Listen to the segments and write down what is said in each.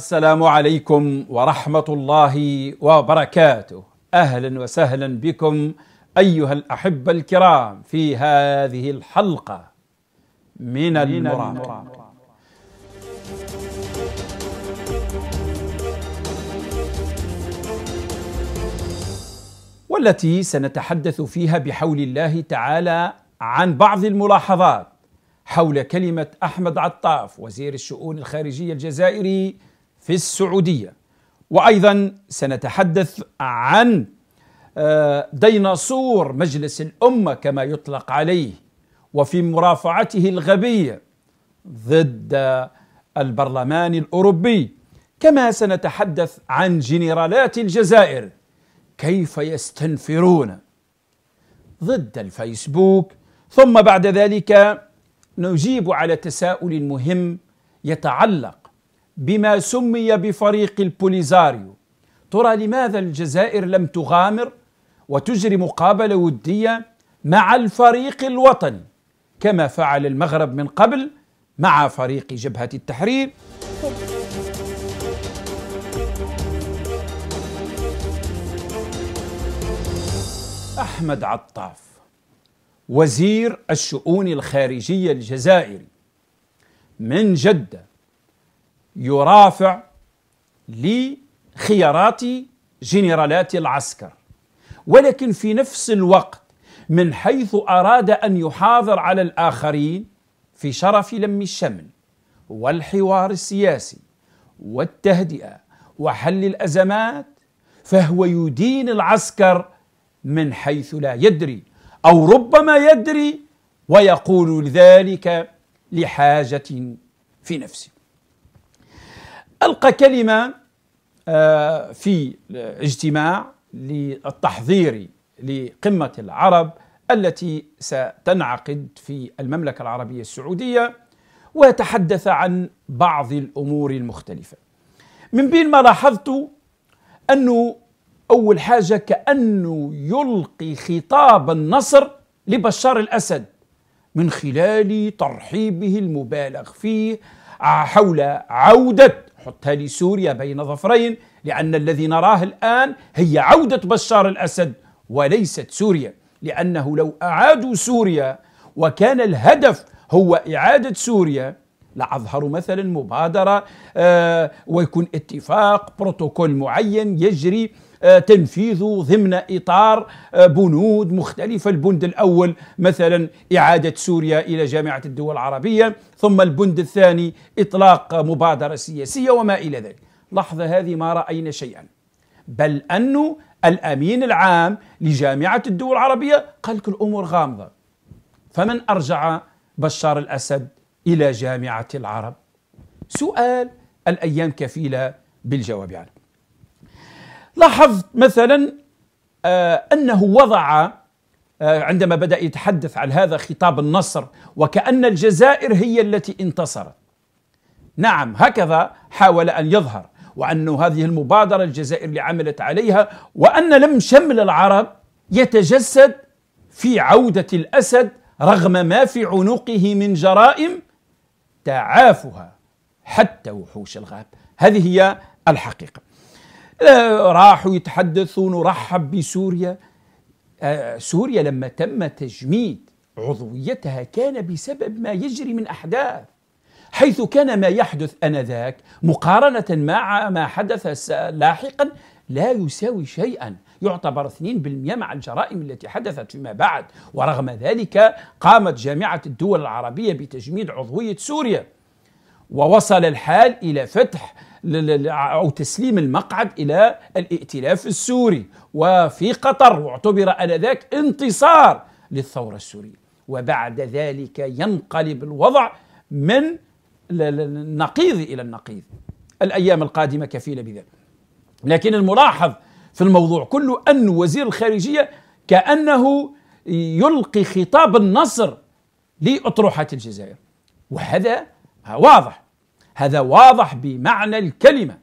السلام عليكم ورحمة الله وبركاته أهلا وسهلا بكم أيها الأحبة الكرام في هذه الحلقة من المرام والتي سنتحدث فيها بحول الله تعالى عن بعض الملاحظات حول كلمة أحمد عطاف وزير الشؤون الخارجية الجزائري في السعودية وأيضا سنتحدث عن آه، ديناصور مجلس الأمة كما يطلق عليه وفي مرافعته الغبية ضد البرلمان الأوروبي كما سنتحدث عن جنرالات الجزائر كيف يستنفرون ضد الفيسبوك ثم بعد ذلك نجيب على تساؤل مهم يتعلق بما سمي بفريق البوليزاريو ترى لماذا الجزائر لم تغامر وتجري مقابله وديه مع الفريق الوطني كما فعل المغرب من قبل مع فريق جبهه التحرير احمد عطاف وزير الشؤون الخارجيه الجزائري من جده يرافع لخيارات جنرالات العسكر ولكن في نفس الوقت من حيث أراد أن يحاضر على الآخرين في شرف لم الشمل والحوار السياسي والتهدئة وحل الأزمات فهو يدين العسكر من حيث لا يدري أو ربما يدري ويقول ذلك لحاجة في نفسه ألقى كلمة آه، في اجتماع للتحضير لقمة العرب التي ستنعقد في المملكة العربية السعودية وتحدث عن بعض الأمور المختلفة من بين ما لاحظت أنه أول حاجة كأنه يلقي خطاب النصر لبشار الأسد من خلال ترحيبه المبالغ فيه حول عودة حطها لي سوريا بين ظفرين لأن الذي نراه الآن هي عودة بشار الأسد وليست سوريا لأنه لو أعادوا سوريا وكان الهدف هو إعادة سوريا لأظهروا مثلا مبادرة آه، ويكون اتفاق بروتوكول معين يجري آه، تنفيذه ضمن إطار آه، بنود مختلفة البند الأول مثلا إعادة سوريا إلى جامعة الدول العربية ثم البند الثاني إطلاق مبادرة سياسية وما إلى ذلك لحظة هذه ما رأينا شيئا بل أنه الأمين العام لجامعة الدول العربية قال كل الأمور غامضة فمن أرجع بشار الأسد إلى جامعة العرب سؤال الأيام كفيلة بالجواب عنه يعني. لاحظت مثلا آه، انه وضع آه، عندما بدا يتحدث عن هذا خطاب النصر وكان الجزائر هي التي انتصرت نعم هكذا حاول ان يظهر وانه هذه المبادره الجزائر اللي عملت عليها وان لم شمل العرب يتجسد في عوده الاسد رغم ما في عنقه من جرائم تعافها حتى وحوش الغاب هذه هي الحقيقه راحوا يتحدثون ورحب بسوريا آه، سوريا لما تم تجميد عضويتها كان بسبب ما يجري من أحداث حيث كان ما يحدث انذاك مقارنه مع ما حدث لاحقا لا يساوي شيئا يعتبر 2% مع الجرائم التي حدثت فيما بعد ورغم ذلك قامت جامعه الدول العربيه بتجميد عضويه سوريا ووصل الحال إلى فتح أو تسليم المقعد إلى الائتلاف السوري وفي قطر واعتبر آنذاك انتصار للثورة السورية وبعد ذلك ينقلب الوضع من النقيض إلى النقيض الأيام القادمة كفيلة بذلك لكن الملاحظ في الموضوع كله أن وزير الخارجية كأنه يلقي خطاب النصر لأطروحة الجزائر وهذا واضح هذا واضح بمعنى الكلمة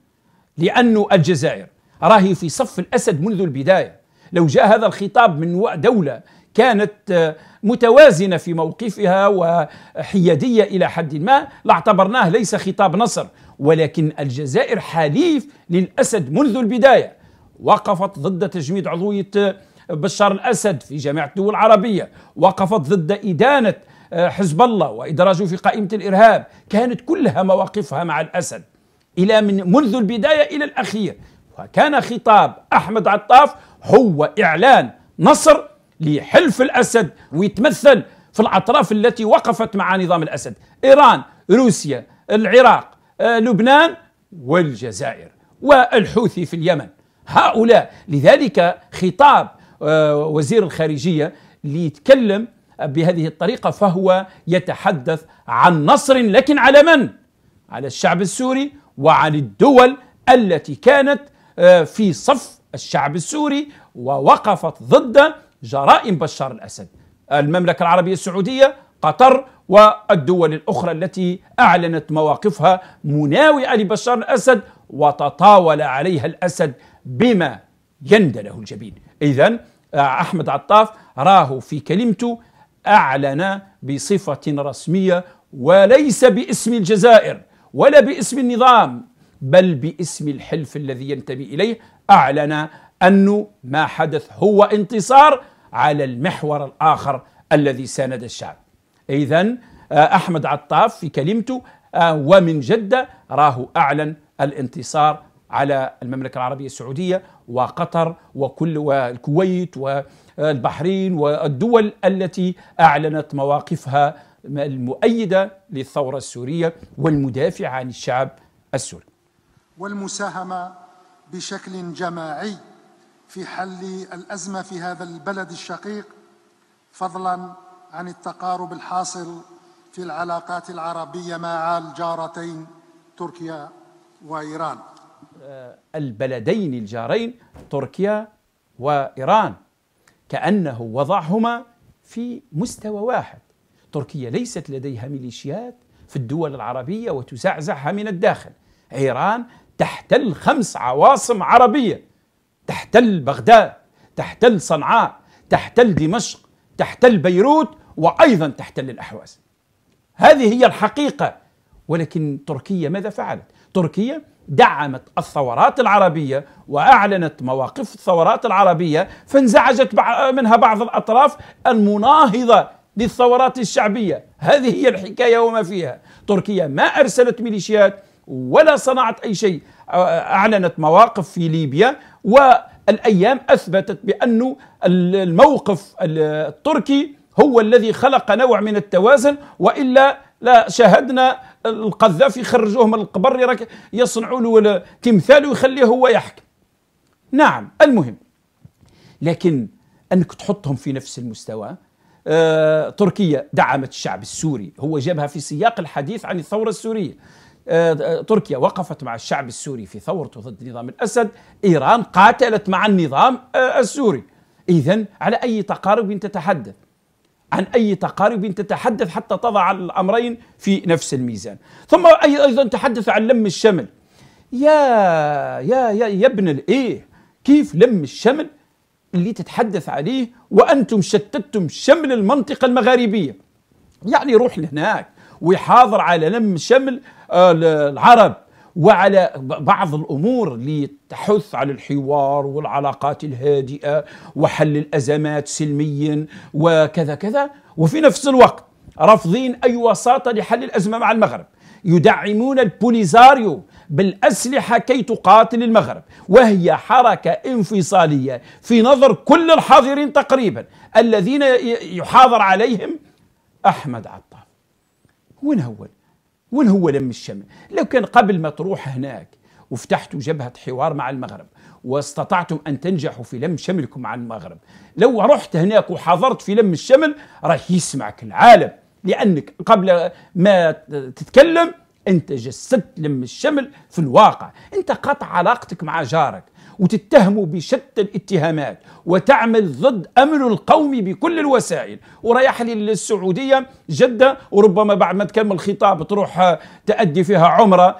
لأنه الجزائر راهي في صف الأسد منذ البداية لو جاء هذا الخطاب من دولة كانت آه، متوازنة في موقفها وحيادية إلى حد ما لاعتبرناه ليس خطاب نصر ولكن الجزائر حليف للأسد منذ البداية وقفت ضد تجميد عضوية آه، بشار الأسد في جامعة الدول العربية وقفت ضد إدانة آه، حزب الله وإدراجه في قائمة الإرهاب كانت كلها مواقفها مع الأسد إلى من منذ البداية إلى الأخير وكان خطاب أحمد عطاف هو إعلان نصر لحلف الأسد ويتمثل في الأطراف التي وقفت مع نظام الأسد إيران روسيا العراق آه، لبنان والجزائر والحوثي في اليمن هؤلاء لذلك خطاب آه، وزير الخارجية اللي يتكلم بهذه الطريقة فهو يتحدث عن نصر لكن على من؟ على الشعب السوري وعن الدول التي كانت آه، في صف الشعب السوري ووقفت ضد جرائم بشار الأسد المملكة العربية السعودية قطر والدول الأخرى التي أعلنت مواقفها مناوئة لبشار الأسد وتطاول عليها الأسد بما يندله الجبين إذا آه، أحمد عطاف راه في كلمته أعلن بصفة رسمية وليس باسم الجزائر ولا باسم النظام بل باسم الحلف الذي ينتمي إليه أعلن أنه ما حدث هو انتصار على المحور الآخر الذي ساند الشعب إذا آه، أحمد عطاف في كلمته آه، ومن جدة راه أعلن الانتصار على المملكة العربية السعودية وقطر وكل والكويت و البحرين والدول التي أعلنت مواقفها المؤيدة للثورة السورية والمدافعة عن الشعب السوري والمساهمة بشكل جماعي في حل الأزمة في هذا البلد الشقيق فضلا عن التقارب الحاصل في العلاقات العربية مع الجارتين تركيا وإيران آه، البلدين الجارين تركيا وإيران كأنه وضعهما في مستوى واحد تركيا ليست لديها ميليشيات في الدول العربية وتزعزعها من الداخل إيران تحتل خمس عواصم عربية تحتل بغداد تحتل صنعاء تحتل دمشق تحتل بيروت وأيضا تحتل الأحواز هذه هي الحقيقة ولكن تركيا ماذا فعلت؟ تركيا دعمت الثورات العربية وأعلنت مواقف الثورات العربية فانزعجت منها بعض الأطراف المناهضة للثورات الشعبية هذه هي الحكاية وما فيها تركيا ما أرسلت ميليشيات ولا صنعت أي شيء أعلنت مواقف في ليبيا والأيام أثبتت بأن الموقف التركي هو الذي خلق نوع من التوازن وإلا لا شاهدنا القذافي يخرجوه من القبر يصنعوا له تمثال ويخليه هو يحكم نعم المهم لكن انك تحطهم في نفس المستوى آه، تركيا دعمت الشعب السوري هو جابها في سياق الحديث عن الثورة السورية آه، تركيا وقفت مع الشعب السوري في ثورته ضد نظام الأسد إيران قاتلت مع النظام آه، السوري إذا على أي تقارب تتحدث عن أي تقارب تتحدث حتى تضع الأمرين في نفس الميزان ثم أيضا تحدث عن لم الشمل يا يا يا, يا ابن الإيه كيف لم الشمل اللي تتحدث عليه وأنتم شتتم شمل المنطقة المغاربية يعني روح لهناك ويحاضر على لم شمل آه، العرب وعلى بعض الامور لتحث على الحوار والعلاقات الهادئه وحل الازمات سلميا وكذا كذا وفي نفس الوقت رافضين اي وساطه لحل الازمه مع المغرب يدعمون البوليزاريو بالاسلحه كي تقاتل المغرب وهي حركه انفصاليه في نظر كل الحاضرين تقريبا الذين يحاضر عليهم احمد عطاف وين هو وين هو لم الشمل لو كان قبل ما تروح هناك وفتحتوا جبهة حوار مع المغرب واستطعتم أن تنجحوا في لم شملكم عن المغرب لو رحت هناك وحضرت في لم الشمل راح يسمعك العالم لأنك قبل ما تتكلم أنت جسدت لم الشمل في الواقع أنت قطع علاقتك مع جارك وتتهمه بشتى الاتهامات وتعمل ضد امن القوم بكل الوسائل ورايح للسعوديه جده وربما بعد ما تكمل خطاب تروح تأدي فيها عمره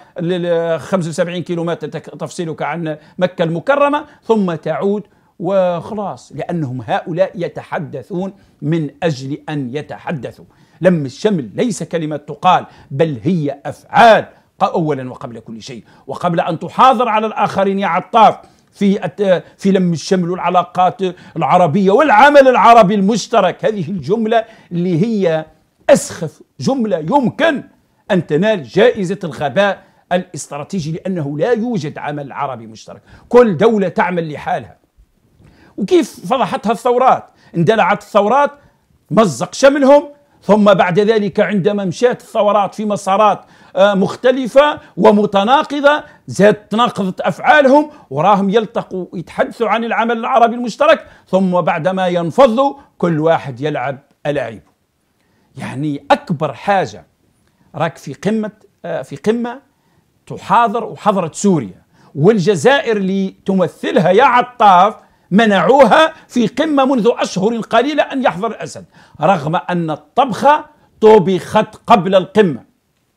75 كيلومتر تفصلك عن مكه المكرمه ثم تعود وخلاص لانهم هؤلاء يتحدثون من اجل ان يتحدثوا لم الشمل ليس كلمه تقال بل هي افعال اولا وقبل كل شيء وقبل ان تحاضر على الاخرين يا عطاف في في لم الشمل والعلاقات العربيه والعمل العربي المشترك هذه الجمله اللي هي اسخف جمله يمكن ان تنال جائزه الغباء الاستراتيجي لانه لا يوجد عمل عربي مشترك، كل دوله تعمل لحالها. وكيف فضحتها الثورات؟ اندلعت الثورات مزق شملهم ثم بعد ذلك عندما مشات الثورات في مسارات آه، مختلفة ومتناقضة زاد تناقضت أفعالهم وراهم يلتقوا يتحدثوا عن العمل العربي المشترك ثم بعدما ينفضوا كل واحد يلعب ألاعيبه يعني أكبر حاجة راك في قمة آه، في قمة تحاضر وحضرت سوريا والجزائر اللي تمثلها يا عطاف منعوها في قمة منذ أشهر قليلة أن يحضر الأسد رغم أن الطبخة طبخت قبل القمة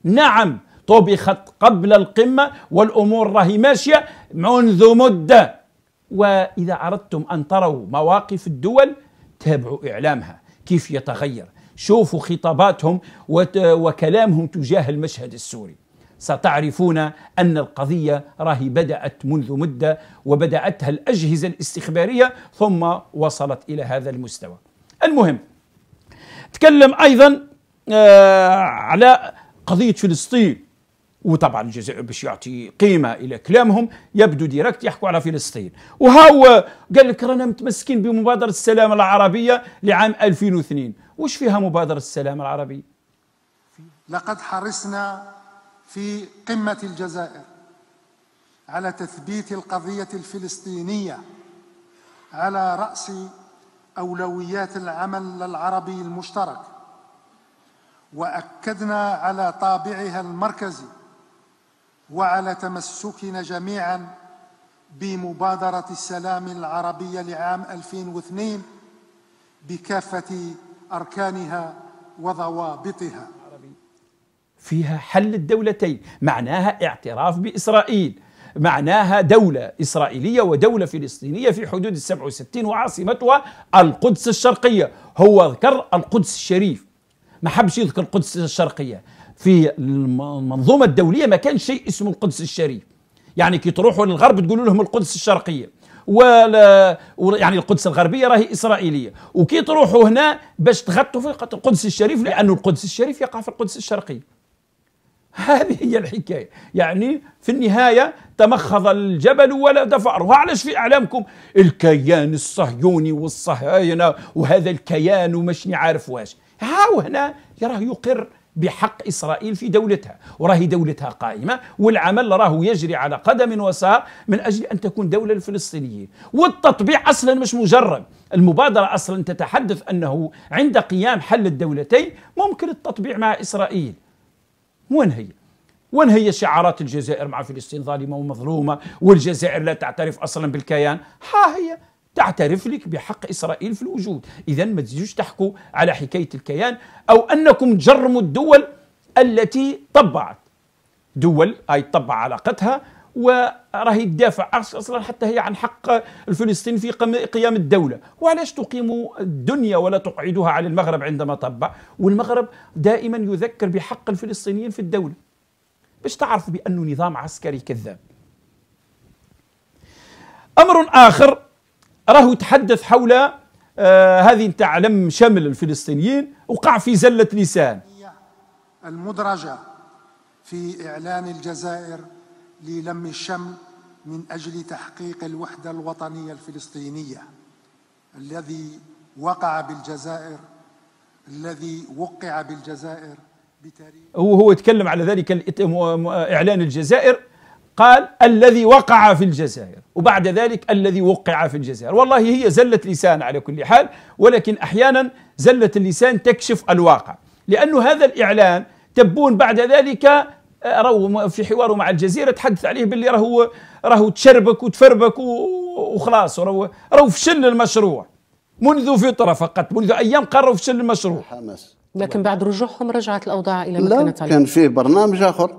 نعم طبخت قبل القمة والأمور راهي ماشية منذ مدة وإذا أردتم أن تروا مواقف الدول تابعوا إعلامها كيف يتغير شوفوا خطاباتهم وكلامهم تجاه المشهد السوري ستعرفون أن القضية راهي بدأت منذ مدة وبدأتها الأجهزة الاستخبارية ثم وصلت إلى هذا المستوى المهم تكلم أيضا آه على قضية فلسطين وطبعا الجزائر باش يعطي قيمة إلى كلامهم يبدو ديركت يحكوا على فلسطين وهاو قال لك رانا متمسكين بمبادرة السلام العربية لعام 2002 وش فيها مبادرة السلام العربية لقد حرصنا في قمة الجزائر على تثبيت القضية الفلسطينية على رأس أولويات العمل العربي المشترك واكدنا على طابعها المركزي وعلى تمسكنا جميعا بمبادره السلام العربيه لعام 2002 بكافه اركانها وضوابطها فيها حل الدولتين معناها اعتراف باسرائيل معناها دولة إسرائيلية ودولة فلسطينية في حدود السبع وستين وعاصمتها القدس الشرقية هو ذكر القدس الشريف ما حبش يذكر القدس الشرقيه في المنظومه الدوليه ما كانش شيء اسمه القدس الشريف يعني كي تروحوا للغرب تقولوا لهم القدس الشرقيه ولا يعني القدس الغربيه راهي اسرائيليه وكي تروحوا هنا باش تغطوا في القدس الشريف لانه القدس الشريف يقع في القدس الشرقيه هذه هي الحكايه يعني في النهايه تمخض الجبل ولا دفعه علاش في اعلامكم الكيان الصهيوني والصهاينه وهذا الكيان ومش عارف واش ها وهنا يراه يقر بحق إسرائيل في دولتها وراهي دولتها قائمة والعمل راه يجري على قدم وساق من أجل أن تكون دولة للفلسطينيين والتطبيع أصلا مش مجرد المبادرة أصلا تتحدث أنه عند قيام حل الدولتين ممكن التطبيع مع إسرائيل وين هي وين هي شعارات الجزائر مع فلسطين ظالمة ومظلومة والجزائر لا تعترف أصلا بالكيان ها هي تعترف لك بحق إسرائيل في الوجود إذا ما تزيدوش تحكوا على حكاية الكيان أو أنكم تجرموا الدول التي طبعت دول اي طبع علاقتها وراهي تدافع اصلا حتى هي عن حق الفلسطين في قيام الدوله، وعلاش تقيم الدنيا ولا تقعدها على المغرب عندما طبع؟ والمغرب دائما يذكر بحق الفلسطينيين في الدوله. باش تعرف بانه نظام عسكري كذاب. امر اخر راه يتحدث حول آه هذه نتاع لم شمل الفلسطينيين وقع في زلة لسان المدرجة في إعلان الجزائر للم الشمل من أجل تحقيق الوحدة الوطنية الفلسطينية الذي وقع بالجزائر الذي وقع بالجزائر بتاريخ هو هو يتكلم على ذلك إعلان الجزائر قال الذي وقع في الجزائر وبعد ذلك الذي وقع في الجزائر والله هي زلة لسان على كل حال ولكن أحيانا زلة اللسان تكشف الواقع لأن هذا الإعلان تبون بعد ذلك آه، راهو في حواره مع الجزيرة تحدث عليه باللي راهو راهو تشربك وتفربك وخلاص راهو راهو فشل المشروع منذ فترة فقط منذ أيام قرروا فشل المشروع حماس لكن بعد رجوعهم رجعت الأوضاع إلى ما كانت عليه لا كان فيه برنامج آخر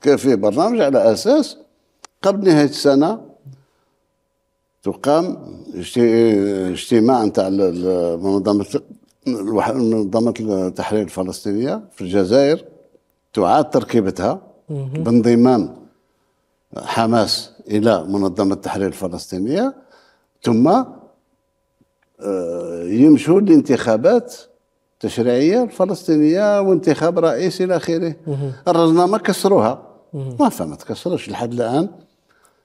كان فيه برنامج على اساس قبل نهايه السنه تقام اجتماع نتاع منظمه منظمه التحرير الفلسطينيه في الجزائر تعاد تركيبتها بانضمام حماس الى منظمه التحرير الفلسطينيه ثم آه، يمشوا لانتخابات تشريعيه الفلسطينيه وانتخاب رئيس الى اخره ما كسروها ما فما تكسرش لحد الان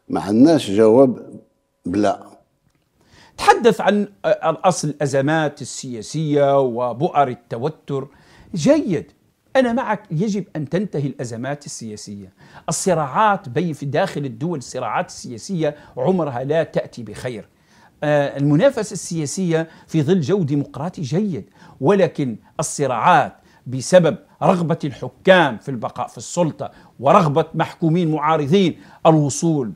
ما عندناش جواب بلا تحدث عن اصل الازمات السياسيه وبؤر التوتر جيد أنا معك يجب أن تنتهي الأزمات السياسية الصراعات بين في داخل الدول الصراعات السياسية عمرها لا تأتي بخير آه، المنافسة السياسية في ظل جو ديمقراطي جيد ولكن الصراعات بسبب رغبة الحكام في البقاء في السلطة ورغبة محكومين معارضين الوصول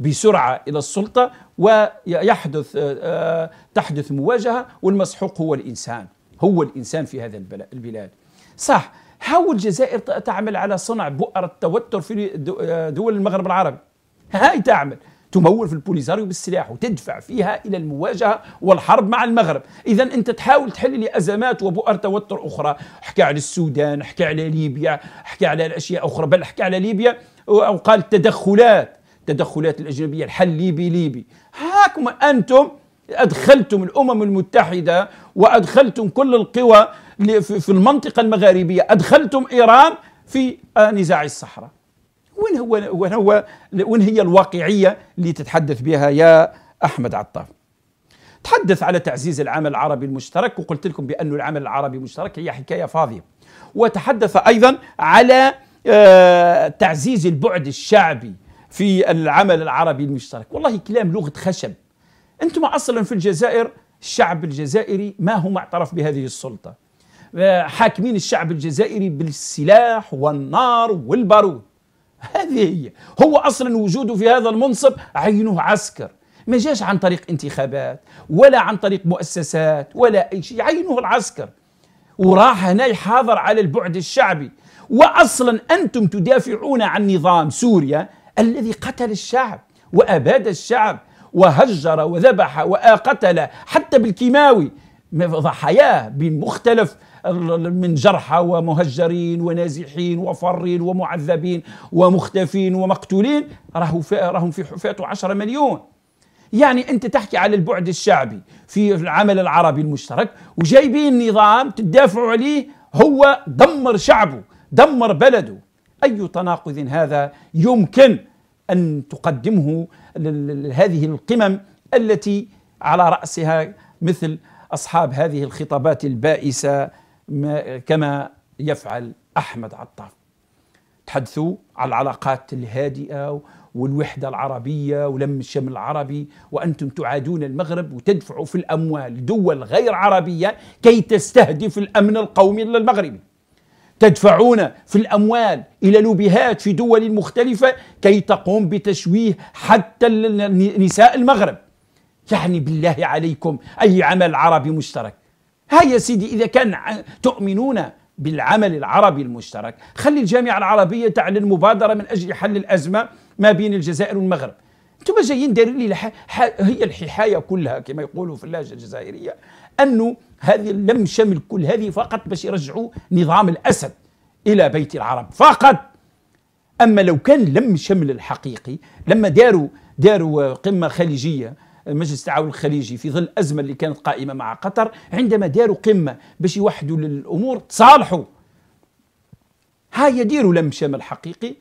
بسرعة إلى السلطة ويحدث آه، آه، تحدث مواجهة والمسحوق هو الإنسان هو الإنسان في هذا البلاد صح حاول الجزائر تعمل على صنع بؤرة التوتر في دول المغرب العربي هاي تعمل تمول في البوليزاريو بالسلاح وتدفع فيها الى المواجهه والحرب مع المغرب، اذا انت تحاول تحل لي ازمات وبؤر توتر اخرى، حكى على السودان، حكى على ليبيا، حكى على الاشياء اخرى، بل حكى على ليبيا او قال التدخلات، التدخلات تدخلات الاجنبيه الحل ليبي ليبي، هاكم انتم أدخلتم الأمم المتحدة وأدخلتم كل القوى في المنطقة المغاربية أدخلتم إيران في نزاع الصحراء وين هو وين هو وين هي الواقعيه اللي تتحدث بها يا احمد عطاف؟ تحدث على تعزيز العمل العربي المشترك وقلت لكم بأن العمل العربي المشترك هي حكاية فاضية وتحدث أيضا على آه، تعزيز البعد الشعبي في العمل العربي المشترك والله كلام لغة خشب أنتم أصلا في الجزائر الشعب الجزائري ما هو معترف بهذه السلطة آه، حاكمين الشعب الجزائري بالسلاح والنار والبارود هذه هي هو أصلا وجوده في هذا المنصب عينه عسكر ما جاش عن طريق انتخابات ولا عن طريق مؤسسات ولا أي شيء عينه العسكر وراح هنا يحاضر على البعد الشعبي وأصلا أنتم تدافعون عن نظام سوريا الذي قتل الشعب وأباد الشعب وهجر وذبح وقتل حتى بالكيماوي ضحاياه بين مختلف من جرحى ومهجرين ونازحين وفرين ومعذبين ومختفين ومقتولين راهو راهم في حفاته 10 مليون يعني انت تحكي على البعد الشعبي في العمل العربي المشترك وجايبين نظام تدافعوا عليه هو دمر شعبه دمر بلده اي تناقض هذا يمكن ان تقدمه هذه القمم التي على راسها مثل اصحاب هذه الخطابات البائسه كما يفعل احمد عطاف تحدثوا على العلاقات الهادئه والوحده العربيه ولم الشمل العربي وانتم تعادون المغرب وتدفعوا في الاموال دول غير عربيه كي تستهدف الامن القومي للمغرب تدفعون في الاموال الى لوبيهات في دول مختلفه كي تقوم بتشويه حتى نساء المغرب يعني بالله عليكم أي عمل عربي مشترك ها يا سيدي إذا كان تؤمنون بالعمل العربي المشترك خلي الجامعة العربية تعلن مبادرة من أجل حل الأزمة ما بين الجزائر والمغرب انتم جايين دارين لي لح... ح... هي الححايه كلها كما يقولوا في اللهجه الجزائريه انه هذه لم شمل كل هذه فقط باش يرجعوا نظام الاسد الى بيت العرب فقط اما لو كان لم شمل الحقيقي لما داروا داروا قمه خليجيه مجلس التعاون الخليجي في ظل الازمه اللي كانت قائمه مع قطر عندما داروا قمه باش يوحدوا للامور تصالحوا ها يديروا لم شمل حقيقي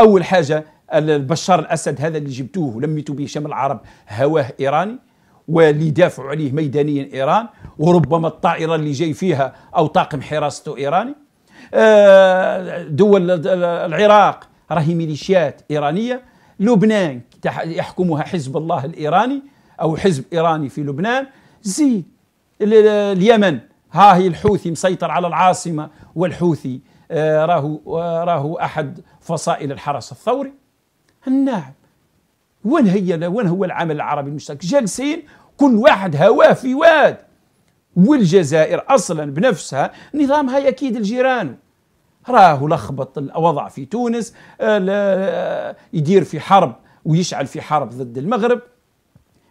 اول حاجه بشار الاسد هذا اللي جبتوه لميتوا به شمل العرب هواه ايراني واللي دافعوا عليه ميدانيا ايران وربما الطائره اللي جاي فيها او طاقم حراسته ايراني آه، دول العراق راهي ميليشيات ايرانيه لبنان يحكمها حزب الله الايراني أو حزب إيراني في لبنان زي اليمن ها هي الحوثي مسيطر على العاصمة والحوثي آه، راهو آه، راهو أحد فصائل الحرس الثوري الناعم وين هي وين هو العمل العربي المشترك جالسين كل واحد هواه في واد والجزائر اصلا بنفسها نظامها يكيد الجيران راهو لخبط الوضع في تونس آه، يدير في حرب ويشعل في حرب ضد المغرب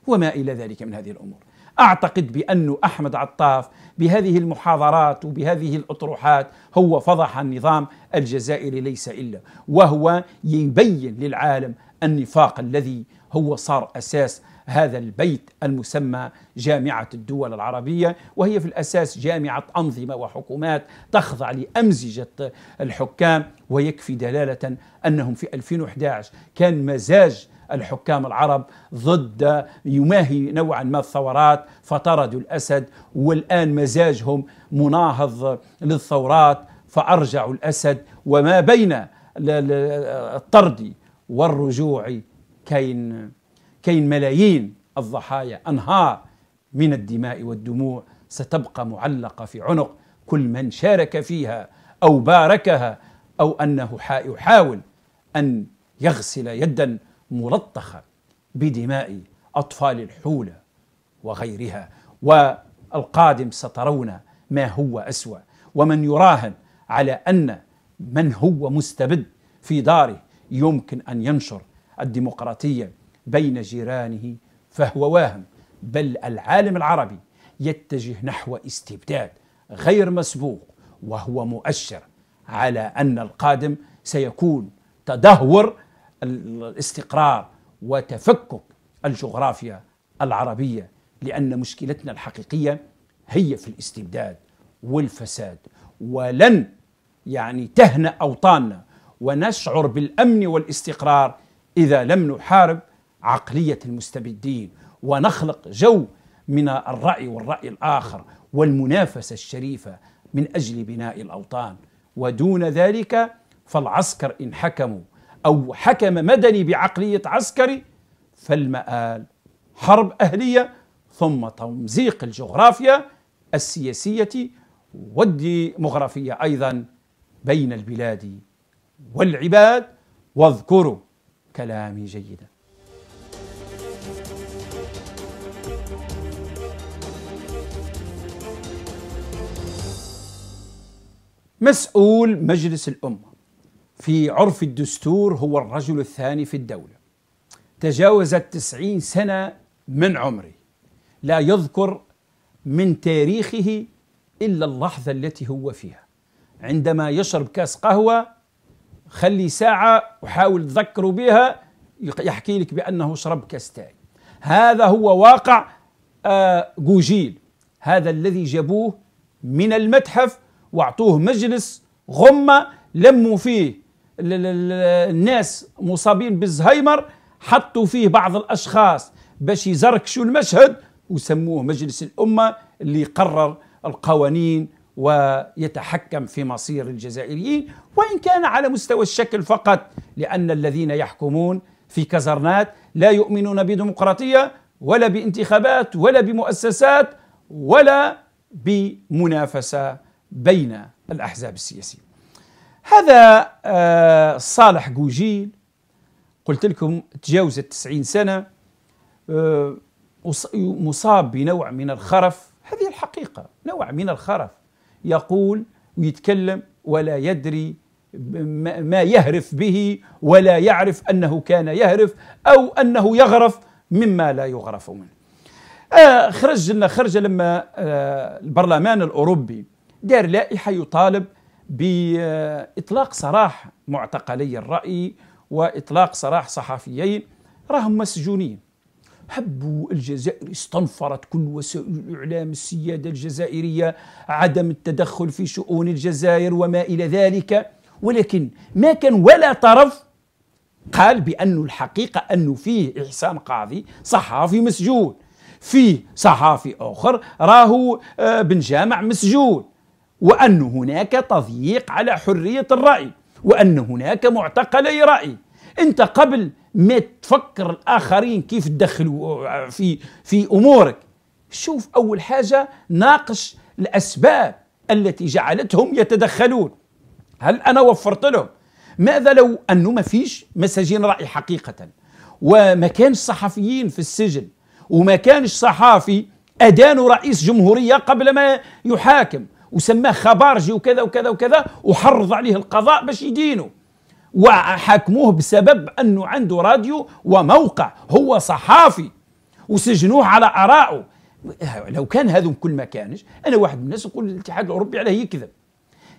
وما إلى ذلك من هذه الأمور أعتقد بأن أحمد عطاف بهذه المحاضرات وبهذه الأطروحات هو فضح النظام الجزائري ليس إلا وهو يبين للعالم النفاق الذي هو صار أساس هذا البيت المسمى جامعة الدول العربية وهي في الأساس جامعة أنظمة وحكومات تخضع لأمزجة الحكام ويكفي دلالة أنهم في 2011 كان مزاج الحكام العرب ضد يماهي نوعا ما الثورات فطردوا الأسد والآن مزاجهم مناهض للثورات فأرجعوا الأسد وما بين الطرد والرجوع كاين كاين ملايين الضحايا أنهار من الدماء والدموع ستبقى معلقة في عنق كل من شارك فيها أو باركها أو أنه يحاول أن يغسل يدا ملطخة بدماء أطفال الحولة وغيرها والقادم سترون ما هو أسوأ ومن يراهن على أن من هو مستبد في داره يمكن أن ينشر الديمقراطية بين جيرانه فهو واهم بل العالم العربي يتجه نحو استبداد غير مسبوق وهو مؤشر على أن القادم سيكون تدهور الاستقرار وتفكك الجغرافيا العربيه لان مشكلتنا الحقيقيه هي في الاستبداد والفساد ولن يعني تهنا اوطاننا ونشعر بالامن والاستقرار اذا لم نحارب عقليه المستبدين ونخلق جو من الراي والراي الاخر والمنافسه الشريفه من اجل بناء الاوطان ودون ذلك فالعسكر ان حكموا أو حكم مدني بعقلية عسكري فالمآل حرب أهلية ثم تمزيق الجغرافيا السياسية والديمغرافية أيضا بين البلاد والعباد واذكروا كلامي جيدا مسؤول مجلس الامه في عرف الدستور هو الرجل الثاني في الدولة تجاوزت تسعين سنة من عمري لا يذكر من تاريخه إلا اللحظة التي هو فيها عندما يشرب كاس قهوة خلي ساعة وحاول تذكره بها يحكي لك بأنه شرب كاس تاي هذا هو واقع جوجيل آه، هذا الذي جابوه من المتحف واعطوه مجلس غمة لموا فيه الناس مصابين بالزهايمر حطوا فيه بعض الاشخاص باش يزركشوا المشهد وسموه مجلس الامه اللي قرر القوانين ويتحكم في مصير الجزائريين وان كان على مستوى الشكل فقط لان الذين يحكمون في كزرنات لا يؤمنون بديمقراطيه ولا بانتخابات ولا بمؤسسات ولا بمنافسه بين الاحزاب السياسيه هذا آه، صالح جوجيل قلت لكم تجاوز التسعين سنة آه، مصاب بنوع من الخرف هذه الحقيقة نوع من الخرف يقول ويتكلم ولا يدري ما يهرف به ولا يعرف أنه كان يهرف أو أنه يغرف مما لا يغرف منه آه، خرج لنا خرج لما البرلمان الأوروبي دار لائحة يطالب باطلاق سراح معتقلي الراي واطلاق سراح صحفيين راهم مسجونين حبوا الجزائر استنفرت كل وسائل الإعلام السيادة الجزائرية عدم التدخل في شؤون الجزائر وما إلى ذلك ولكن ما كان ولا طرف قال بأن الحقيقة أنه فيه إحسان قاضي صحافي مسجون فيه صحافي آخر راهو آه، بن جامع مسجون وأن هناك تضييق على حرية الرأي وأن هناك معتقلي رأي أنت قبل ما تفكر الآخرين كيف تدخلوا آه، في, في أمورك شوف أول حاجة ناقش الأسباب التي جعلتهم يتدخلون هل أنا وفرت لهم ماذا لو أنه ما فيش مساجين رأي حقيقة وما كانش صحفيين في السجن وما كانش صحافي أدان رئيس جمهورية قبل ما يحاكم وسماه خبارجي وكذا وكذا وكذا وحرض عليه القضاء باش يدينه وحاكموه بسبب انه عنده راديو وموقع هو صحافي وسجنوه على ارائه لو كان هذا كل ما كانش انا واحد من الناس نقول الاتحاد الاوروبي عليه يكذب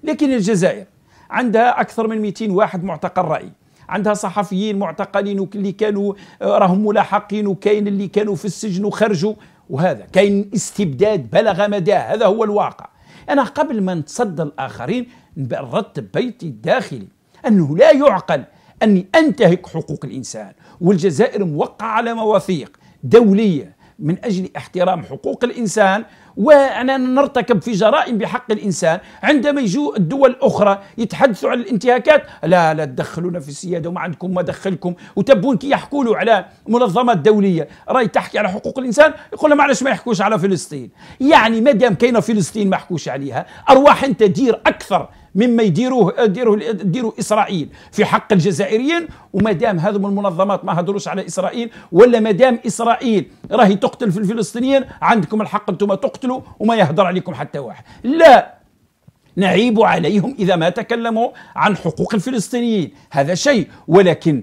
لكن الجزائر عندها اكثر من 200 واحد معتقل راي عندها صحفيين معتقلين اللي كانوا آه، راهم ملاحقين وكاين اللي كانوا في السجن وخرجوا وهذا كاين استبداد بلغ مداه هذا هو الواقع أنا قبل ما نتصدى الآخرين نرتب بيتي الداخلي أنه لا يعقل أني أنتهك حقوق الإنسان والجزائر موقعة على مواثيق دولية من أجل احترام حقوق الإنسان وانا نرتكب في جرائم بحق الإنسان عندما يجوا الدول الأخرى يتحدثوا عن الانتهاكات لا لا تدخلونا في السيادة وما عندكم ما دخلكم وتبون كي يحكوا له على منظمات دولية راي تحكي على حقوق الإنسان يقول لهم معلش ما يحكوش على فلسطين يعني ما دام كاينة فلسطين ما يحكوش عليها أرواح تدير أكثر مما يديروه يديروه يديروه اسرائيل في حق الجزائريين وما دام هذو المنظمات ما هدروش على اسرائيل ولا ما دام اسرائيل راهي تقتل في الفلسطينيين عندكم الحق انتم تقتلوا وما يهدر عليكم حتى واحد لا نعيب عليهم اذا ما تكلموا عن حقوق الفلسطينيين هذا شيء ولكن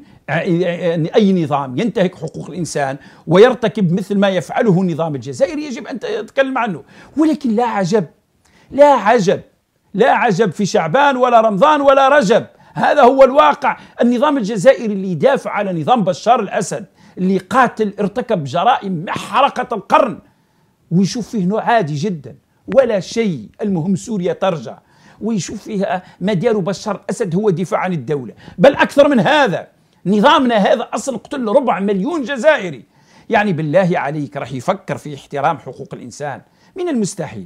اي نظام ينتهك حقوق الانسان ويرتكب مثل ما يفعله النظام الجزائري يجب ان تتكلم عنه ولكن لا عجب لا عجب لا عجب في شعبان ولا رمضان ولا رجب هذا هو الواقع النظام الجزائري اللي يدافع على نظام بشار الأسد اللي قاتل ارتكب جرائم محرقة القرن ويشوف فيه نوع عادي جدا ولا شيء المهم سوريا ترجع ويشوف فيها ما داروا بشار الأسد هو دفاع عن الدولة بل أكثر من هذا نظامنا هذا أصل قتل ربع مليون جزائري يعني بالله عليك راح يفكر في احترام حقوق الإنسان من المستحيل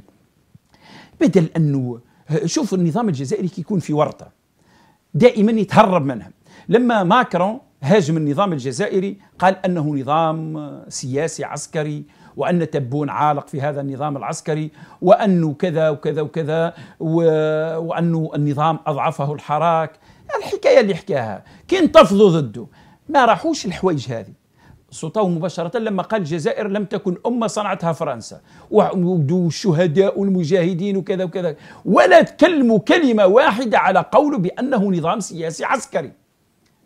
بدل أنه شوف النظام الجزائري كيكون في ورطه دائما يتهرب منها لما ماكرون هاجم النظام الجزائري قال انه نظام سياسي عسكري وان تبون عالق في هذا النظام العسكري وانه كذا وكذا وكذا وانه النظام اضعفه الحراك الحكايه اللي حكاها كين انتفضوا ضده ما راحوش الحوايج هذه سلطاه مباشرة لما قال الجزائر لم تكن أمة صنعتها فرنسا والشهداء والمجاهدين وكذا وكذا ولا تكلموا كلمة واحدة على قوله بأنه نظام سياسي عسكري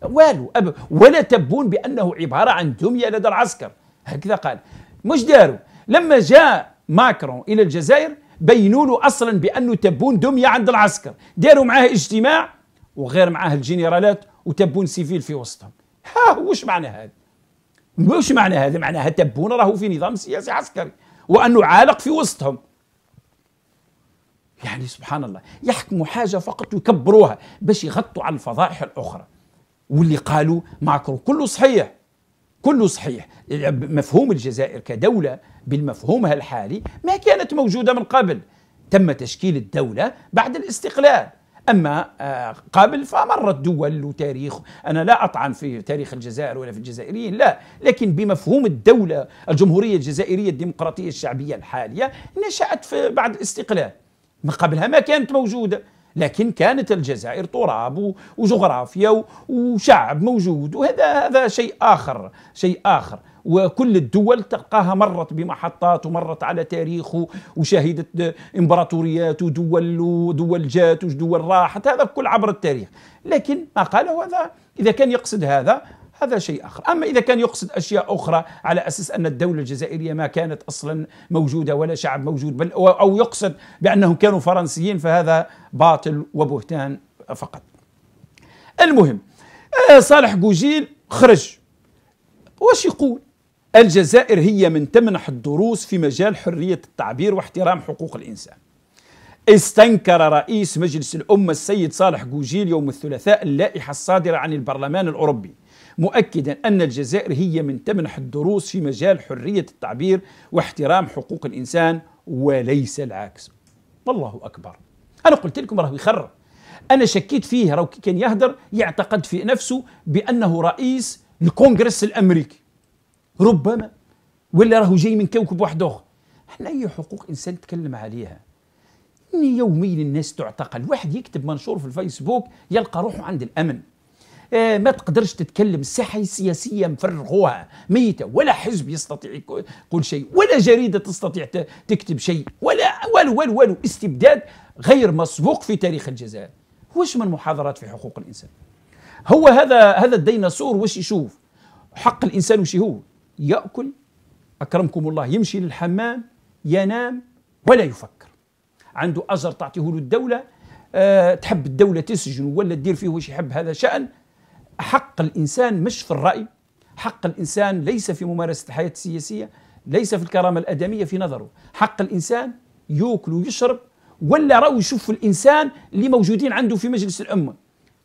والو أب ولا تبون بأنه عبارة عن دمية لدى العسكر هكذا قال مش داروا لما جاء ماكرون إلى الجزائر بينوا له أصلا بأنه تبون دمية عند العسكر داروا معاه اجتماع وغير معاه الجنرالات وتبون سيفيل في وسطهم ها وش معنى هذا واش معنى هذا معناها تبون راهو في نظام سياسي عسكري وأنه عالق في وسطهم يعني سبحان الله يحكموا حاجة فقط ويكبروها باش يغطوا على الفضائح الأخرى واللي قالوا ماكرو كله صحيح كله صحيح مفهوم الجزائر كدولة بالمفهومها الحالي ما كانت موجودة من قبل تم تشكيل الدولة بعد الاستقلال أما آه، قبل فمرت دول وتاريخ أنا لا أطعن في تاريخ الجزائر ولا في الجزائريين لا لكن بمفهوم الدولة الجمهورية الجزائرية الديمقراطية الشعبية الحالية نشأت في بعد الاستقلال ما قبلها ما كانت موجودة لكن كانت الجزائر تراب وجغرافيا وشعب موجود وهذا هذا شيء آخر شيء آخر وكل الدول تلقاها مرت بمحطات ومرت على تاريخه وشهدت امبراطوريات ودول ودول جات ودول راحت هذا كل عبر التاريخ لكن ما قاله هذا اذا كان يقصد هذا هذا شيء اخر، اما اذا كان يقصد اشياء اخرى على اساس ان الدوله الجزائريه ما كانت اصلا موجوده ولا شعب موجود بل او يقصد بانهم كانوا فرنسيين فهذا باطل وبهتان فقط. المهم آه، صالح جوجيل خرج واش يقول؟ الجزائر هي من تمنح الدروس في مجال حرية التعبير واحترام حقوق الإنسان استنكر رئيس مجلس الأمة السيد صالح جوجيل يوم الثلاثاء اللائحة الصادرة عن البرلمان الأوروبي مؤكدا أن الجزائر هي من تمنح الدروس في مجال حرية التعبير واحترام حقوق الإنسان وليس العكس والله أكبر أنا قلت لكم راه يخرب أنا شكيت فيه راه كان يهدر يعتقد في نفسه بأنه رئيس الكونغرس الأمريكي ربما ولا راهو جاي من كوكب واحد اخر احنا اي حقوق انسان نتكلم عليها ان يوميا الناس تعتقل واحد يكتب منشور في الفيسبوك يلقى روحه عند الامن آه ما تقدرش تتكلم الساحه السياسيه مفرغوها ميته ولا حزب يستطيع يقول شيء ولا جريده تستطيع تكتب شيء ولا والو والو والو استبداد غير مسبوق في تاريخ الجزائر واش من محاضرات في حقوق الانسان هو هذا هذا الديناصور واش يشوف حق الانسان وش هو يأكل أكرمكم الله يمشي للحمام ينام ولا يفكر عنده أجر تعطيه له الدولة أه تحب الدولة تسجنه ولا تدير فيه واش يحب هذا شأن حق الإنسان مش في الرأي حق الإنسان ليس في ممارسة الحياة السياسية ليس في الكرامة الأدمية في نظره حق الإنسان يوكل ويشرب ولا راهو يشوف الإنسان اللي موجودين عنده في مجلس الأمة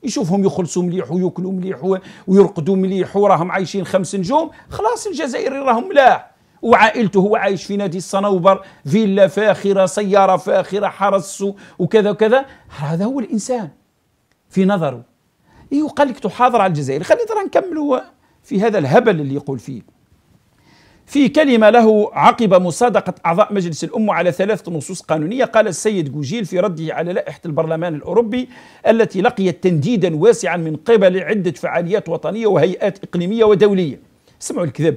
يشوفهم يخلصوا مليح وياكلوا مليح ويرقدوا مليح وراهم عايشين خمس نجوم خلاص الجزائري راهم ملاح وعائلته هو عايش في نادي الصنوبر فيلا فاخره سياره فاخره حرس وكذا وكذا هذا هو الانسان في نظره ايوا قال لك تحاضر على الجزائر خلينا نكملوا في هذا الهبل اللي يقول فيه في كلمة له عقب مصادقة أعضاء مجلس الأمة على ثلاثة نصوص قانونية قال السيد جوجيل في رده على لائحة البرلمان الأوروبي التي لقيت تنديدا واسعا من قبل عدة فعاليات وطنية وهيئات إقليمية ودولية سمعوا الكذب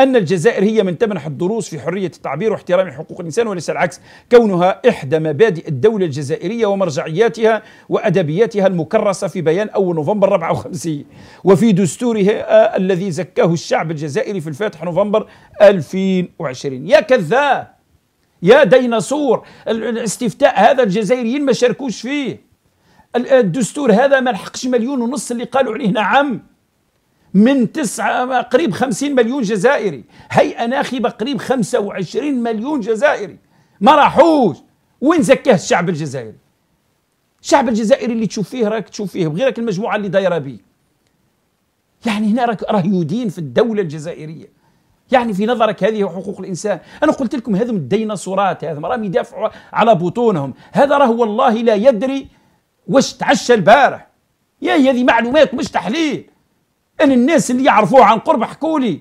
أن الجزائر هي من تمنح الدروس في حرية التعبير واحترام حقوق الإنسان وليس العكس كونها إحدى مبادئ الدولة الجزائرية ومرجعياتها وأدبياتها المكرسة في بيان أول نوفمبر 54 وفي دستورها آه، الذي زكاه الشعب الجزائري في الفاتح نوفمبر 2020 يا كذاب يا ديناصور الاستفتاء هذا الجزائريين ما شاركوش فيه الدستور هذا ما لحقش مليون ونص اللي قالوا عليه نعم من تسعة قريب 50 مليون جزائري هيئة ناخبة قريب 25 مليون جزائري ما راحوش وين زكاه الشعب الجزائري الشعب الجزائري اللي تشوف فيه راك تشوف فيه بغيرك المجموعة اللي دايرة به يعني هنا راك راه يدين في الدولة الجزائرية يعني في نظرك هذه حقوق الانسان انا قلت لكم هذم الديناصورات هذم راهم يدافعوا على بطونهم هذا راه والله لا يدري واش تعشى البارح يا هذه معلومات مش تحليل أنا الناس اللي يعرفوه عن قرب حكوا لي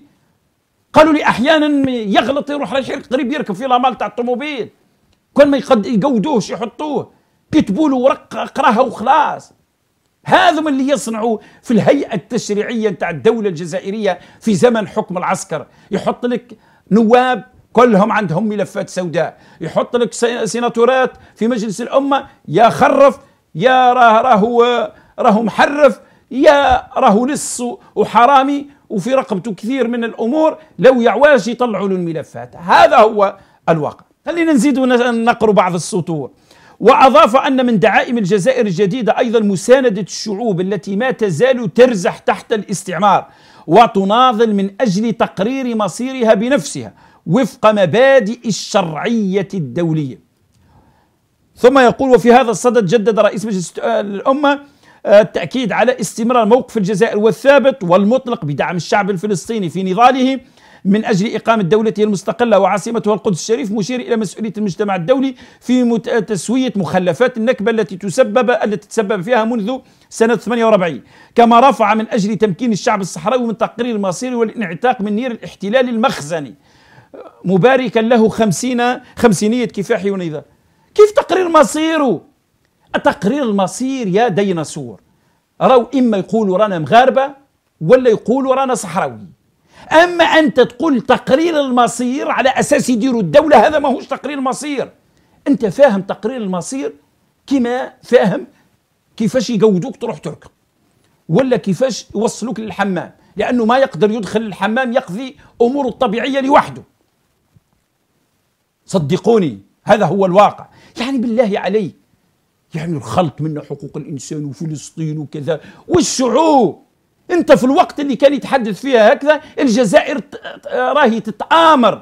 قالوا لي أحيانا يغلط يروح لشريك قريب يركب في لامال تاع الطوموبيل كل ما يقودوهش يقودوش يحطوه كتبوا له ورقة اقراها وخلاص هذم اللي يصنعوا في الهيئة التشريعية تاع الدولة الجزائرية في زمن حكم العسكر يحط لك نواب كلهم عندهم ملفات سوداء يحط لك سيناتورات في مجلس الأمة يا خرف يا راه راهو راهو محرف يا راهو لص وحرامي وفي رقبته كثير من الامور لو يعواش يطلعوا له الملفات هذا هو الواقع خلينا نزيد نقرأ بعض السطور وأضاف أن من دعائم الجزائر الجديدة أيضا مساندة الشعوب التي ما تزال ترزح تحت الاستعمار وتناضل من أجل تقرير مصيرها بنفسها وفق مبادئ الشرعية الدولية ثم يقول وفي هذا الصدد جدد رئيس مجلس الأمة آه، التأكيد على استمرار موقف الجزائر والثابت والمطلق بدعم الشعب الفلسطيني في نضاله من أجل إقامة دولته المستقلة وعاصمتها القدس الشريف مشير إلى مسؤولية المجتمع الدولي في آه، تسوية مخلفات النكبة التي تسبب التي تسبب فيها منذ سنة 48 كما رفع من أجل تمكين الشعب الصحراوي من تقرير مصيره والانعتاق من نير الاحتلال المخزني مباركا له خمسين خمسينية كفاح ونضال كيف تقرير مصيره تقرير المصير يا ديناصور راو إما يقولوا رانا مغاربة ولا يقولوا رانا صحراوي أما أنت تقول تقرير المصير على أساس يديروا الدولة هذا ماهوش تقرير مصير أنت فاهم تقرير المصير كما فاهم كيفاش يقودوك تروح ترك ولا كيفاش يوصلوك للحمام لأنه ما يقدر يدخل الحمام يقضي أموره الطبيعية لوحده صدقوني هذا هو الواقع يعني بالله عليك يعني الخلط منه حقوق الانسان وفلسطين وكذا والشعوب انت في الوقت اللي كان يتحدث فيها هكذا الجزائر راهي تتآمر